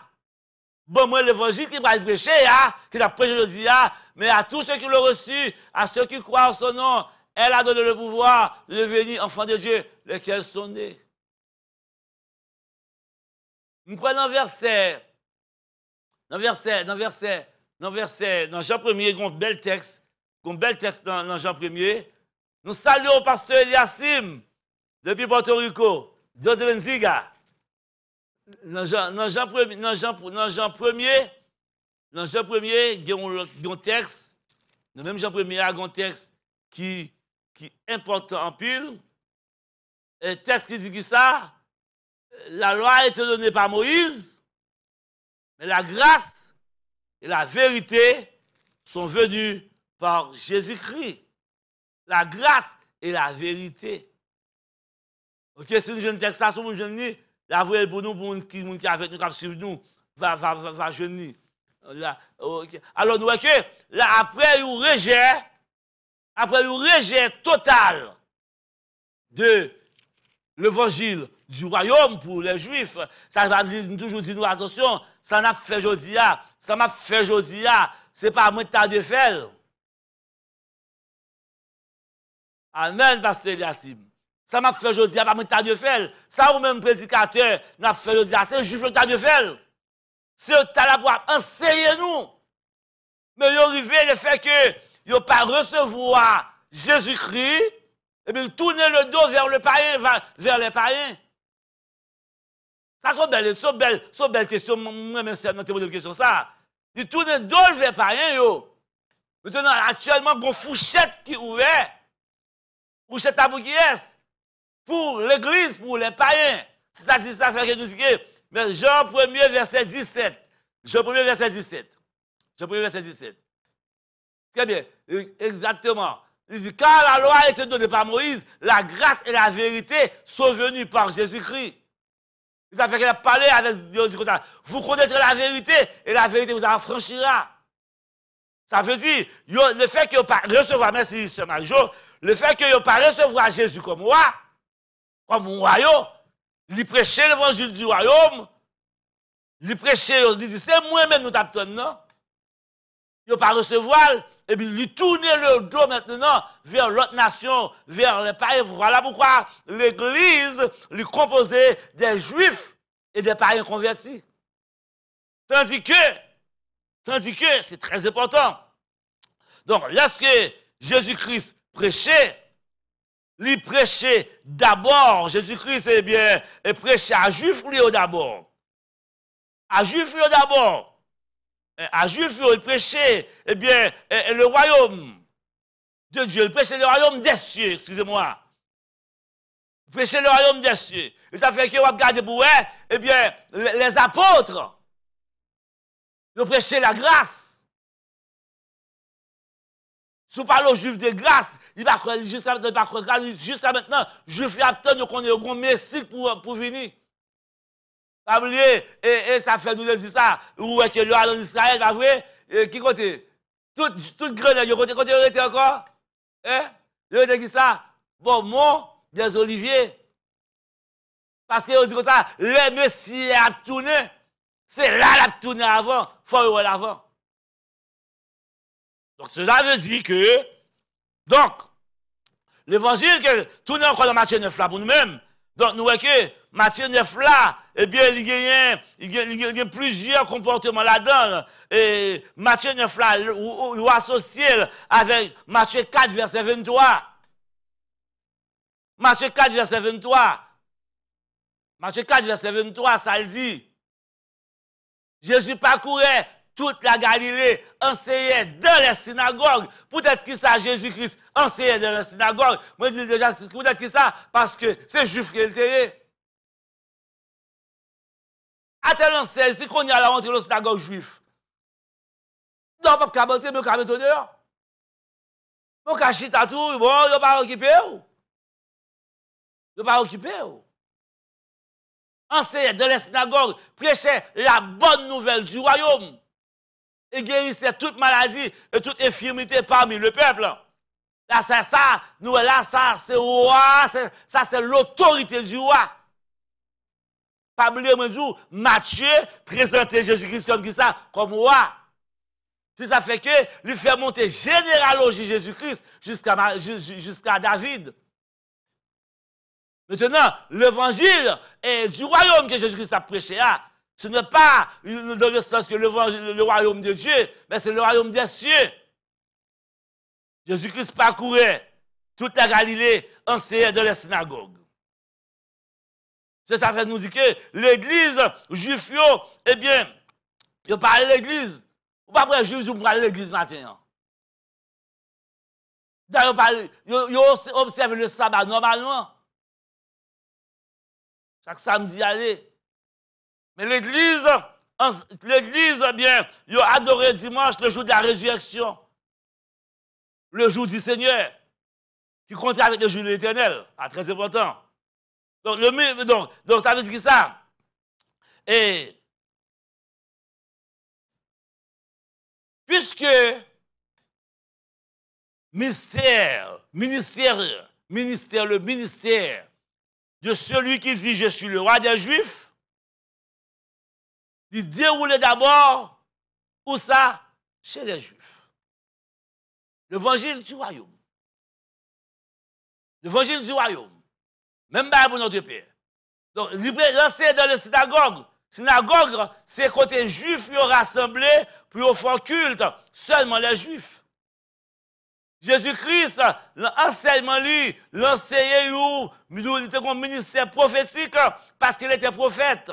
Speaker 1: bon moi l'évangile qui va prêcher, là, hein, qui m'a prêché le hein, là, mais à tous ceux qui l'ont reçu, à ceux qui croient en son nom, elle a donné le pouvoir de devenir enfant de Dieu, lesquels sont nés. Nous prenons verset. Dans verset, dans verset, dans verset, dans Jean 1er, un bel texte, un bel texte dans, dans Jean 1er. Nous saluons pasteur Eliasim depuis Porto Rico, de Benziga. Dans Jean, dans Jean 1er, dans Jean, dans Jean 1er, dans Jean 1er, il y a un texte, dans même Jean 1er, il y a un texte qui, qui est important en pile. Un texte qui dit ça, la loi a été donnée par Moïse, mais la grâce et la vérité sont venues par Jésus-Christ. La grâce et la vérité. Ok, si nous jeune texte, nous jeune la voie pour nous, pour nous qui nous avec nous, qui suivent nous, va, va, va, va jeune Alors nous voyons que après le rejet, après le rejet total de l'évangile du royaume pour les juifs. Ça va toujours dire nous, attention, ça n'a pas fait Jodia, ça m'a fait Jodia, c'est pas moi qui de faire. Amen, pasteur Yassim. Ça m'a fait Josia, pas moi qui de faire. Ça ou même prédicateur, n'a pas fait Josia, c'est juif qui de faire. C'est le pour enseignez-nous. Mais il ils arrivé le fait que ils pas recevoir Jésus-Christ, et bien tourner le dos vers, le païen, vers les païens. Ça, c'est belle, c'est belle, c'est belle question. Moi-même, c'est une question. Ça, il tourne d'autres vers verre yo. Maintenant, actuellement, il y a une fourchette qui est ouverte. Fourchette à pour qui est Pour l'église, pour les païens. cest ça, c'est ça fait que Mais Jean 1er, verset 17. Jean 1er, verset 17. Jean 1er, verset 17. Très bien, exactement. Il dit, car la loi a été donnée par Moïse, la grâce et la vérité sont venues par Jésus-Christ. Ça parlé avec Dieu ça. Vous connaîtrez la vérité et la vérité vous affranchira. Ça veut dire, le fait que vous pas recevez le fait que vous pas Jésus comme roi, comme royaume, lui prêcher l'évangile du royaume, lui prêcher, lui dit, c'est moi-même nous t'apprenons. non? ne pas recevoir, et eh puis lui tourner le dos maintenant vers l'autre nation, vers les païens. Voilà pourquoi l'Église lui composait des juifs et des païens convertis. Tandis que, tandis que, c'est très important. Donc, lorsque Jésus-Christ prêchait, lui prêchait d'abord, Jésus-Christ, eh bien, prêchait à Juifs, lui, d'abord. À Juifs, lui, d'abord à Juif, il prêchait eh bien, euh, le royaume de Dieu. Il prêchait le royaume des cieux, excusez-moi.
Speaker 2: Il prêchait le royaume des cieux. Et ça fait que, regardez, pour eh bien, les apôtres, ils prêchaient la grâce. Si vous parlez aux Juifs de grâce, il va croire jusqu'à maintenant, jusqu'à maintenant, Juifs temps
Speaker 1: qu'on est un grand Messie pour, pour venir. Pas ah, et, ça fait nous dire ça. Où est que le en Israël, pas vrai? Et qui côté? Tout, tout grenade, côté, côté, était encore? Hein? Il ça? Bon, moi, des oliviers. Parce que on dit comme ça, le Messie a tourné. C'est là qu'il a tourné avant. Faut y aller avant. Donc cela veut dire que, donc, l'évangile que tourne encore dans Matthieu 9 là pour nous-mêmes, donc nous voyons que Matthieu 9 là, eh bien, il y a, plusieurs comportements là-dedans. Matthieu 9 là, il associe avec Matthieu 4, verset 23. Matthieu 4, verset 23. Matthieu 4, verset 23, ça le dit. Jésus parcourait toute la Galilée, enseignait dans les synagogues. Peut-être que ça, Jésus-Christ enseignait dans les synagogues. Moi, je dis déjà, peut-être que ça, parce que
Speaker 2: c'est juif qui était. A tel an qu'on si kon ya la synagogue juif, pas pap ka bote, mwen ka meto dehors. pas ka chita tout, bon, yo pa okipe ou. Yo pa okipe ou. Enseignait dans les synagogues, prêchait la
Speaker 1: bonne nouvelle du royaume et guérissait toute maladie et toute infirmité parmi le peuple. Là, c'est ça, nous, là, ça, c'est roi, ça, c'est l'autorité du roi. Pas oublier, Matthieu présentait Jésus-Christ comme ça, comme roi. Si ça fait que lui fait monter généalogie Jésus-Christ jusqu'à David. Maintenant, l'évangile du royaume que Jésus-Christ a prêché, hein. ce n'est pas dans le sens que le royaume de Dieu, mais c'est le royaume des cieux. Jésus-Christ parcourait toute la Galilée, enseignée dans les synagogues. C'est ça qui nous dit que l'église juif, eh bien, ils parlent de l'église. Ou pas après juif, vous parlez de l'église matin. Hein.
Speaker 2: D'ailleurs, ils le sabbat normalement. Chaque samedi, aller Mais l'église,
Speaker 1: l'église, eh bien, ils adoré dimanche, le jour de la résurrection. Le jour du Seigneur, qui compte avec le jour de l'éternel. Ah, très important.
Speaker 2: Donc, le, donc, ça veut dire ça. Et puisque mystère ministère, ministère, le ministère de celui qui dit je suis le roi des Juifs, il déroulait d'abord où ça Chez les Juifs. L'évangile du royaume. L'évangile du royaume. Même
Speaker 1: pas pour notre Père. Donc, l'enseignement dans le synagogue. Synagogue, c'est côté juif qui rassemblé pour faire culte. Seulement les juifs. Jésus-Christ, l'enseignement lui, l'enseignant, nous, était un ministère prophétique parce qu'il était prophète.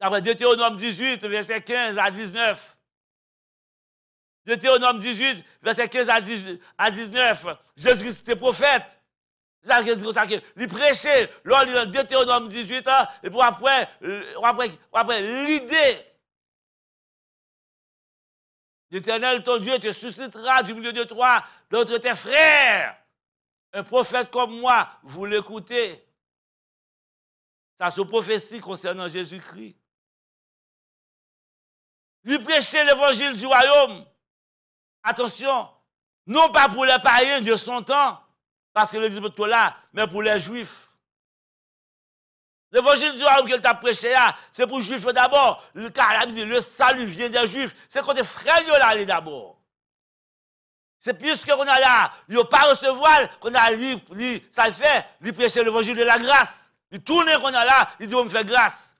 Speaker 1: D'après Deutéronome 18, verset 15 à 19. Deutéronome 18, verset 15 à 19. Jésus-Christ était prophète. Ça veut dire ça que lui prêcher, là, du Deutéronome 18, ans, hein, et pour après, après, après l'idée. L'Éternel, ton Dieu, te suscitera du milieu de toi, d'entre tes frères. Un prophète comme moi, vous l'écoutez.
Speaker 2: Ça se prophétie concernant Jésus-Christ. Lui prêcher l'évangile du royaume. Attention,
Speaker 1: non pas pour les païens de son temps, parce que pour toi là, mais pour les juifs. L'évangile du que qu'il t'a prêché, c'est pour les juifs d'abord. Le, le salut vient des juifs. C'est quand les frères là d'abord. C'est puisque qu'on a là, il n'y pas recevoir, qu'on a li, lui, ça le fait, il prêcher l'évangile de la grâce. Il tourne qu'on a là, il dit, on me fait grâce.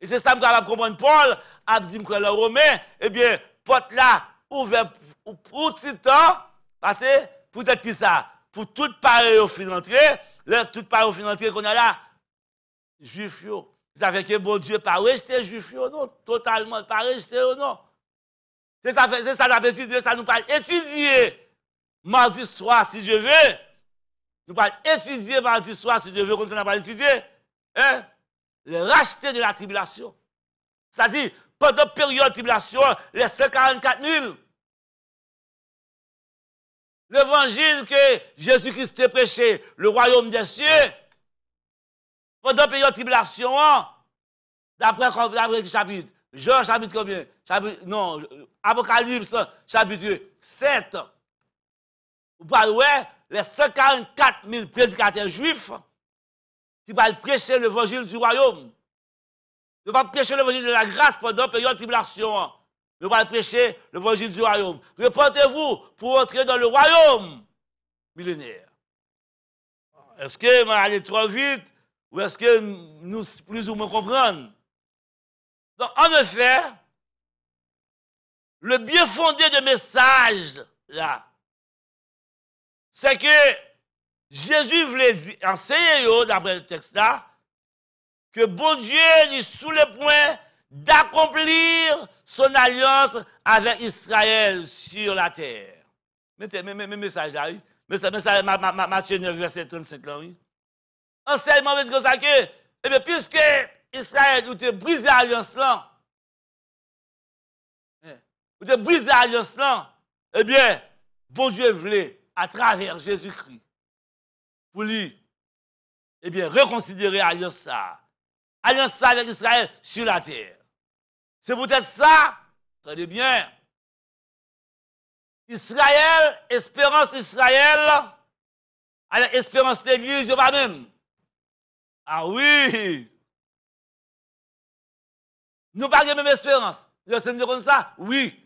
Speaker 1: Et c'est ça que capable comprendre Paul, a dit que le Romain, eh bien, porte là, ouvert pour petit temps, parce que peut-être qui ça, pour tout pareil au fin d'entrée, là, tout pareil au fin d'entrée qu'on a là, juifio, yo. Ça que bon Dieu pas rester juif non, totalement pas rester, non. C'est ça, c'est ça la ça nous parle étudier mardi soir si je veux. Nous parle étudier mardi soir si je veux, comme ça n'a pas étudié. Hein? Le racheter de la tribulation. C'est-à-dire, pendant la période de tribulation, les 144 000 l'évangile que Jésus-Christ a prêché, le royaume des cieux, pendant la période de tribulation, hein, d'après le chapitre, Jean chapitre combien chapitre, Non, Apocalypse chapitre 7. Vous parlez, les 144 000 prédicateurs juifs qui vont prêcher l'évangile du royaume. Ils vont prêcher l'évangile de la grâce pendant la période de tribulation. Hein. Nous pas prêcher l'évangile du royaume. Repentez-vous pour entrer dans le royaume millénaire. Est-ce que m'a aller trop vite ou est-ce que nous plus ou moins comprenons? Donc, en effet, le bien fondé de message, là, c'est que Jésus voulait enseigner, d'après le texte là, que bon Dieu, n'est sous les point d'accomplir son alliance avec Israël sur la terre. Mettez mes messages là, ça, Matthieu 9, verset 35 là, oui. Enseignement, veut dire ça que, eh bien, puisque Israël, était brisé l'alliance là,
Speaker 2: eh, ou te brisé l'alliance là, eh bien, bon Dieu voulait, à travers Jésus-Christ, pour lui,
Speaker 1: eh bien, reconsidérer l'alliance ça. Alliance ça avec Israël sur la terre. C'est peut-être ça. Très bien. Israël,
Speaker 2: espérance Israël, avec espérance l'église, je pas même. Ah oui. Nous pas de même espérance. Vous comme ça? Oui.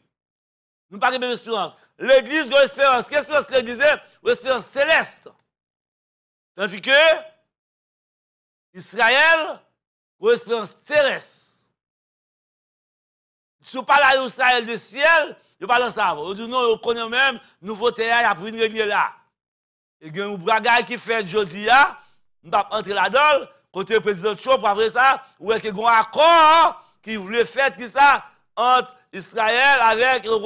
Speaker 2: Nous pas même espérance. L'église a espérance. Qu'est-ce que l'église est? espérance céleste. Tandis que Israël ou espérance terrestre.
Speaker 1: Si vous parlez d'Israël du ciel, vous parlez ça. Vous dites non, vous connaissez même, nouveau il y a pris une réunion là. Et il y a un qui fait aujourd'hui, nous hein. va entrer là-dedans, côté le président Trump, après ça, ou est-ce y a un accord qui voulait faire qui ça, entre Israël avec le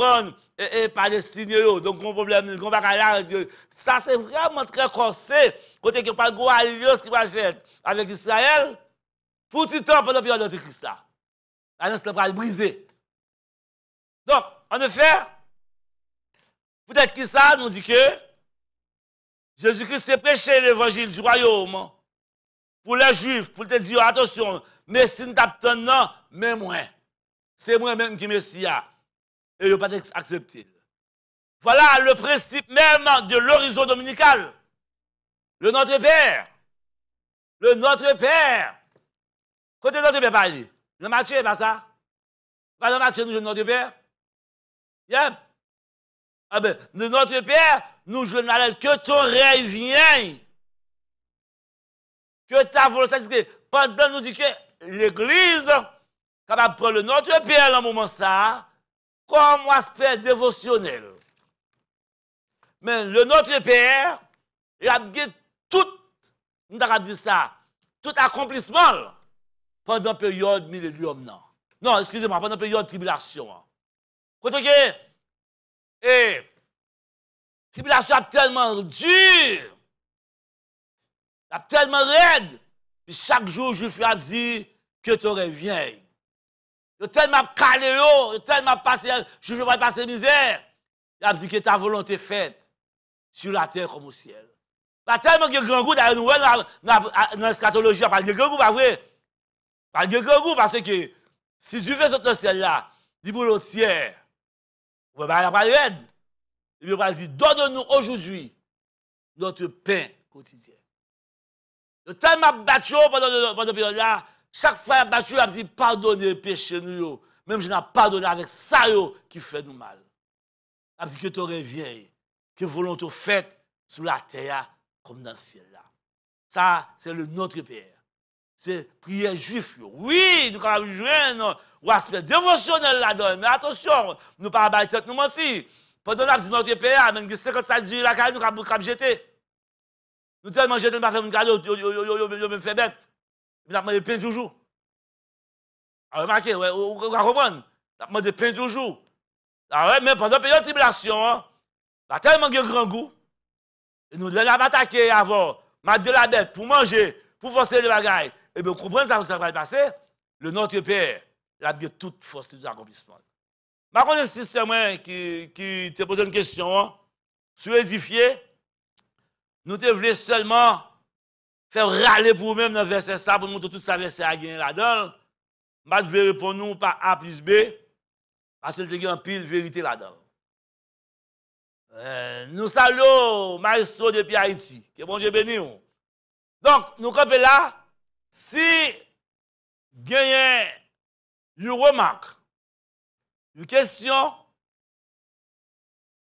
Speaker 1: et, et Palestiniens. Donc, on problème, on là. Ça, c'est vraiment très corsé. Côté a pas de alliance qui va faire avec Israël, pour tout temps, pendant la période Alors, là. n'est pas brisé. Donc, en effet, peut-être que ça nous dit que Jésus-Christ s'est prêché l'évangile du royaume pour les juifs, pour te dire, attention, mais si mais moi. C'est moi-même qui Messia. Et je ne pas accepté. Voilà le principe même de l'horizon dominical. Le Notre Père.
Speaker 2: Le Notre Père. Côté Notre Père, parle. Dans Matthieu, pas ça. Pas dans Matthieu, nous Notre Père. Yeah. Ah ben, notre Père, nous je que ton règne vienne.
Speaker 1: Que ta volonté, pendant nous dit que l'Église, capable de le notre Père dans un moment ça, comme aspect dévotionnel. Mais le notre Père, il a tout, nous avons dit ça, tout accomplissement pendant la période millénium. Non, excusez-moi, pendant la période de tribulation. Quand Eh La tribulation tellement dure, tellement raide, puis chaque jour, je suis à dire que tu reviens. Je tellement calé, je tellement passé, je veux pas passer misère. Il a dit que ta volonté est faite sur la terre comme au ciel. Il y a tellement de grands goûts dans a pas de grand goût, pas vrai. Pas de grand goût, parce que si tu veux sur le ciel là, dis boulot de vous ne bah, la pas Et dit, donne-nous aujourd'hui notre pain quotidien. Le temps m'a battu pendant ce période là, chaque fois battu a dit pardonnez péché nous même je n'ai pas pardonné avec ça qui fait nous mal. A dit que tu reviens, que volonté faite sur la terre comme dans le ciel là. Ça c'est le notre Père c'est prière juif. Oui, nous avons un l'aspect dévotionnel là-dedans. Mais attention, nous ne pas nous mentir. Pendant que nous notre pays, même jours, nous avons jeté. Nous tellement jeté, nous avons fait nous avons fait bête. Nous avons peint toujours. Alors remarquez, vous comprenez Nous avons toujours. Mais pendant la période de tribulation, nous avons tellement grand goût. Et nous avons attaqué avant, mal de la bête, pour manger, pour forcer des bagailles et eh bien, comprenez ça, vous va passer. Le Notre Père, l'a de toute force de l'accomplissement. Je connais un système qui, qui te pose une question. Hein. Sur édifier, nous te voulons seulement faire râler pour nous-mêmes dans le verset ça, pour nous montrer tout ça, verset à gagner là-dedans. Je vais répondre nous par A plus B, parce que c'est une pile vérité là-dedans. Euh, nous saluons Maestro depuis Haïti. Que bon Dieu bénisse. Donc, nous sommes
Speaker 2: là, si avez une remarque, une question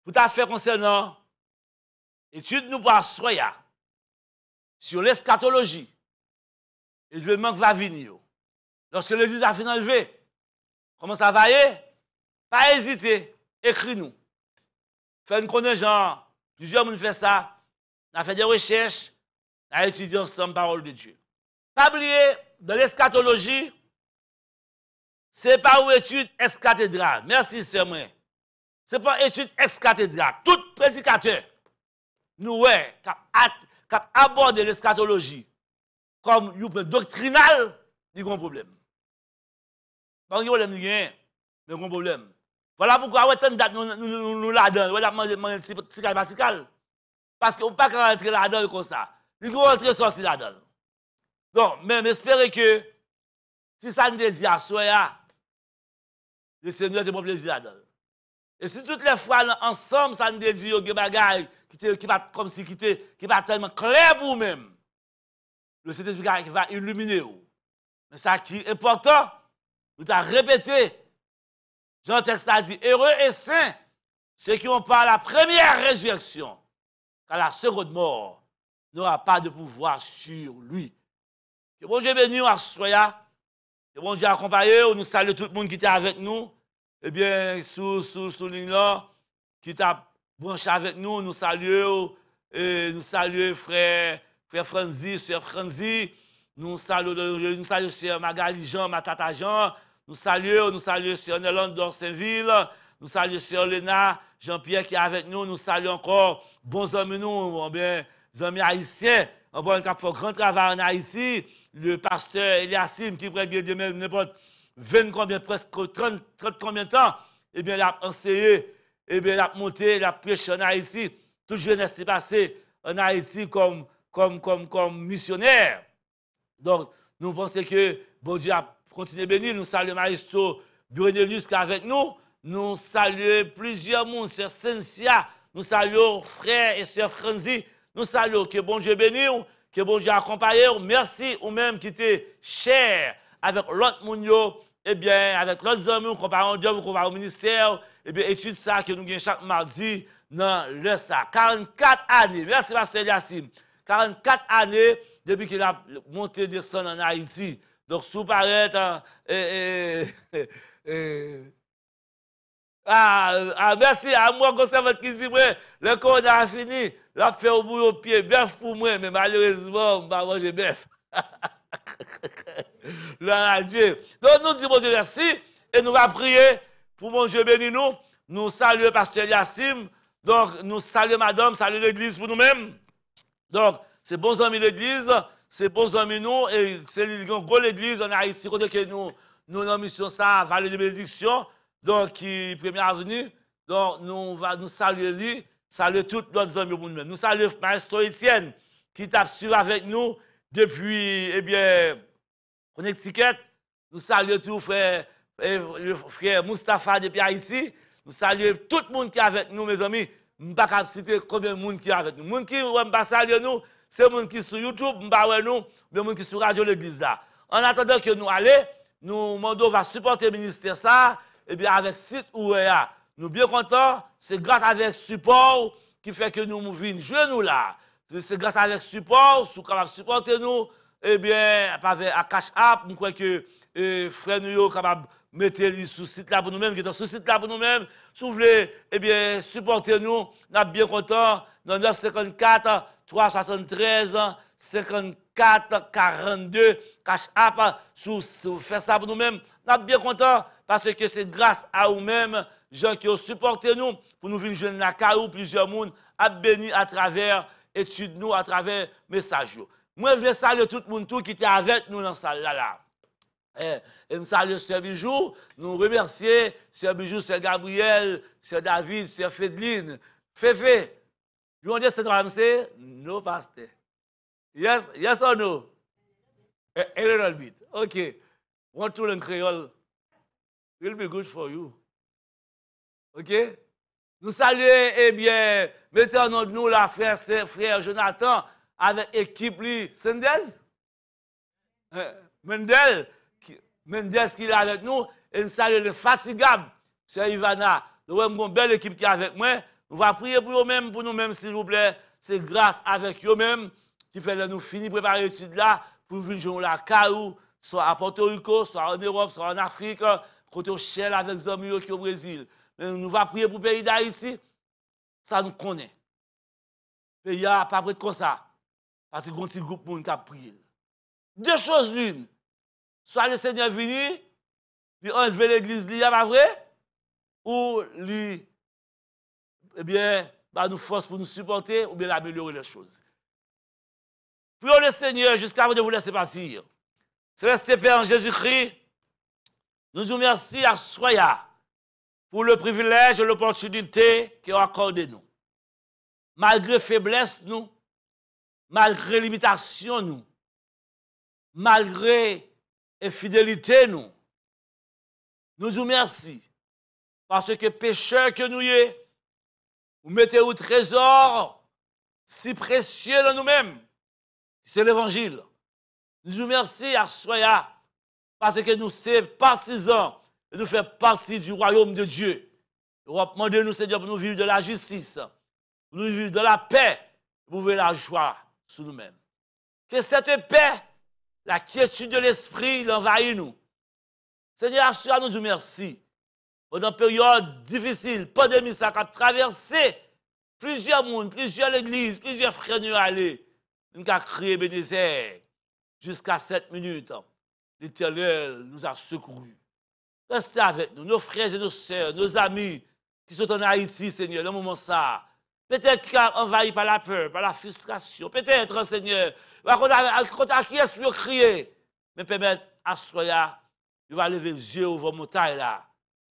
Speaker 2: tout à fait concernant nous nous par soya sur l'eschatologie
Speaker 1: et le manque va venir. Lorsque 10 a fini enlevé, comment ça va aller Pas hésiter, écris-nous. Fais-nous connaître, plusieurs personnes fait ça, on a fait des recherches, on a étudié ensemble la parole de Dieu. Pas oublier, dans l'escatologie, c'est pas une étude ex Merci, sœur moi. C'est pas une étude ex cathédrale Tout prédicateur, nous, qui aborde l'escatologie comme une doctrinale, il y a un problème. Pas de problème, rien, a un problème. Voilà pourquoi, on nous, nous, nous, là-dedans, ouais, manger, Parce que, on pas rentrer là-dedans comme ça. Il faut rentrer sortir là-dedans. Donc, même espérer que si ça nous dédit à soi le Seigneur te bon plaisir. à si toutes les fois, ensemble, ça nous dédie au di qui va comme si qui tellement tellement pour vous le Seigneur va illuminer Mais ça qui est important, vous ta répété Jean Texte a dit, heureux et saint, ceux qui ont pas la première résurrection, car la seconde mort n'aura pas de pouvoir sur lui. Que bon à soya. Que bon Dieu accompagne nous. saluons tout le monde qui était avec nous. Eh bien, sous, sous, qui t'a branché avec nous, nous saluons. Eh, nous saluons frère, frère Franzi, sœur Franzi. Nous saluons, nous saluons sœur Magali Jean, Tata Jean. Nous saluons, nous saluons sœur saint d'Orsainville. Nous saluons sœur Lena, Jean-Pierre qui est avec nous. Nous saluons encore bons amis, nous, bon, bien, amis haïtiens. On faire grand travail en Haïti le pasteur Eliasim qui prédit bien n'importe 20 combien, presque 30, 30 combien de temps, eh bien, il a enseigné, eh bien, il a monté, il a prêché en Haïti. Toute jeunesse est passé en Haïti comme, comme, comme, comme missionnaire. Donc, nous pensons que bon Dieu a continué à bénir. Nous saluons Maristo Burenelius qui est avec nous. Nous saluons plusieurs mondes, sœur Cynthia. Nous saluons Frère et Sœur Franzi. Nous saluons que bon Dieu bénisse que bon Dieu merci ou même qui était cher avec l'autre monde, et eh bien, avec l'autre ami, vous comparez Dieu, vous au ministère, et eh bien, étude ça que nous gagnons chaque mardi dans le ça. 44 années, merci Pasteur Yassim. 44 années depuis qu'il a monté sons en Haïti. Donc, sous paraître, eh, hein, <laughs> Ah, ah, merci à moi, comme votre qui dit, le corps a fini, l'a fait au bout au pied, bœuf pour moi, mais malheureusement, on va manger bœuf. Leur <laughs> à Donc, nous disons, Dieu, merci, et nous allons prier pour mon Dieu béni nous. Nous saluons Pasteur Yassim, donc nous saluons Madame, saluons l'Église pour nous-mêmes. Donc, c'est bons amis l'Église, c'est bons amis nous, et c'est l'Église en Haïti, côté que nous, nous, dans mission ça, valeur de bénédiction. Donc, première avenue, donc nous va nous saluer lui, saluer toutes nos amis pour nous Nous saluons Maestro Etienne qui t'a suivi avec nous depuis, eh bien, Connecticut. Nous saluons tout frère, eh, le frère Mustapha depuis Haïti. Nous saluons tout le monde qui est avec nous, mes amis. Je ne pas citer combien de monde qui est avec nous. Les gens qui ne pas saluer nous, c'est les gens qui sont sur YouTube, nous, monde les qui sont sur Radio l'Église En attendant que nous allons, nous, allons va supporter le ministère ça. Ebyen avek sit ou eya, nou byen kontan, se grasa avek supor ki feke nou mou vin jwen nou la. Se grasa avek supor, sou kapap suporten nou, ebyen apave a kash ap, nou kweke fre nou yo kapap meten sou sit la pou nou men, sou vle, ebyen suporten nou, nap byen kontan, 954-373-5442, kash ap, sou fe sa pou nou men, nap byen kontan, parce que c'est grâce à vous-même, gens qui ont supporté nous, pour nous venir dans la où plusieurs monde à béni à travers études nous, à travers messages. Moi, je veux saluer tout le monde tout qui était avec nous dans la salle là. là. Eh, et je salue Bijou, nous remercier ce Bijou, Sœur Gabriel, Sœur David, Sœur Fédeline, Féfé. Je vous dis, c'est toi, c'est nos pasteurs. Yes, yes or no? Eh, et le beat. OK. On tourne en créole. It will be good for you. Ok? Nou salye, ebyen, eh mette anon nou la frè, frè, Jonathan, avek ekip li, Sendez? Mendez? Mendez ki la let nou, en salye le fatigab, chè Ivana, nou wèm kon bel ekip ki avek mwen, nou va priye pou yo mèm, pou nou mèm, s'il vous plè, se grasse avek yo mèm, ki fè de nou fini preparer etude la, pou vin joun la karou, so apote rikou, so an Europe, so an Afrika, Côté au chèl avec Zamio qui au Brésil. Mais nous va prier pour le pays d'Haïti. Ça nous connaît. Le pays a pas prêt comme ça. Parce que y un petit groupe qui a prié. Deux choses l'une. Soit le Seigneur venu, il enlève l'église, il n'y a pas vrai. Ou lui, eh bien, bah nous force pour nous supporter ou bien améliorer les choses. Prions le Seigneur jusqu'à avant de vous laisser partir. Céleste Père en Jésus-Christ. Nous vous remercions à Soya pour le privilège et l'opportunité qu'il a accordé nous.
Speaker 2: Malgré faiblesse nous, malgré limitation nous, malgré infidélité nous, nous vous
Speaker 1: remercions parce que pécheurs que nous sommes, vous mettez au trésor si précieux dans nous-mêmes. C'est l'évangile. Nous vous remercions à Soya parce que nous sommes partisans, et nous faisons partie du royaume de Dieu. Nous nous, Seigneur, pour nous vivre de la justice, pour nous vivre de la paix, pour vivre la joie sous nous-mêmes. Que cette paix, la quiétude de l'esprit, l'envahisse nous. Seigneur, assure-nous du merci. Pendant une période difficile, pandémie, ça a traversé plusieurs mondes, plusieurs églises, plusieurs frères nous allés. Nous avons créé Bénézère jusqu'à cette minutes. L'Éternel nous a secourus. Restez avec nous, nos frères et nos sœurs, nos amis qui sont en Haïti, Seigneur, dans le moment ça. Peut-être qu'ils sont envahis par la peur, par la frustration. Peut-être, Seigneur, à qui est-ce que vous criez? Mais permettre à là. il va lever les yeux vers la montagne là.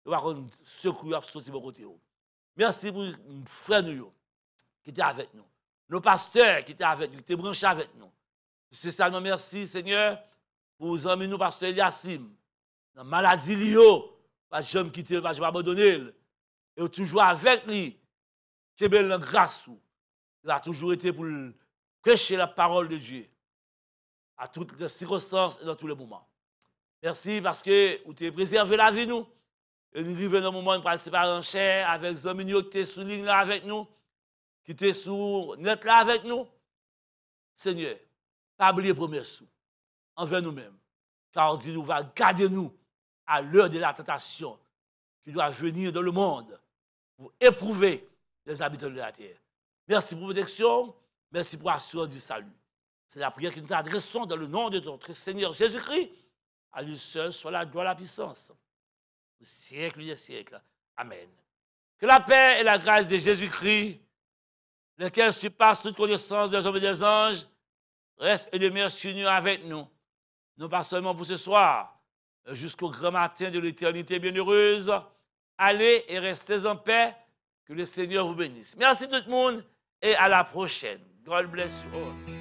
Speaker 1: Il va secourir absolument mon côté. Merci pour nos frères qui étaient avec nous. Nos pasteurs qui étaient avec nous, qui étaient branchés avec nous. C'est ça, merci, Seigneur pour amis, nous, pasteur Eliassim. Dans la maladie, li yo, pas jamais quitter, pas jamais abandonner. Et toujours avec lui, qui belle grâce. Il a toujours été pour prêcher la parole de Dieu à toutes les circonstances et dans tous les moments. Merci parce que vous avez préservé la vie nous. Et nous arrivons dans un moment où nous séparer en chair avec les amis qui étaient sous ligne là avec nous, qui étaient sous net là avec nous. Seigneur, pas oublier premier sou envers nous-mêmes. Car Dieu nous va garder nous à l'heure de la tentation qui doit venir dans le monde pour éprouver les habitants de la terre. Merci pour protection, merci pour assurance du salut. C'est la prière que nous adressons dans le nom de notre Seigneur Jésus-Christ. À lui seul soit la gloire, la puissance, au siècle des siècles. Amen. Que la paix et la grâce de Jésus-Christ, lesquels surpassent toute connaissance des hommes et des anges, restent et demeurent sur avec nous non pas seulement pour ce soir, euh, jusqu'au grand matin de l'éternité bienheureuse. Allez et restez en paix. Que le Seigneur vous bénisse. Merci tout le monde et à la prochaine. God bless you all.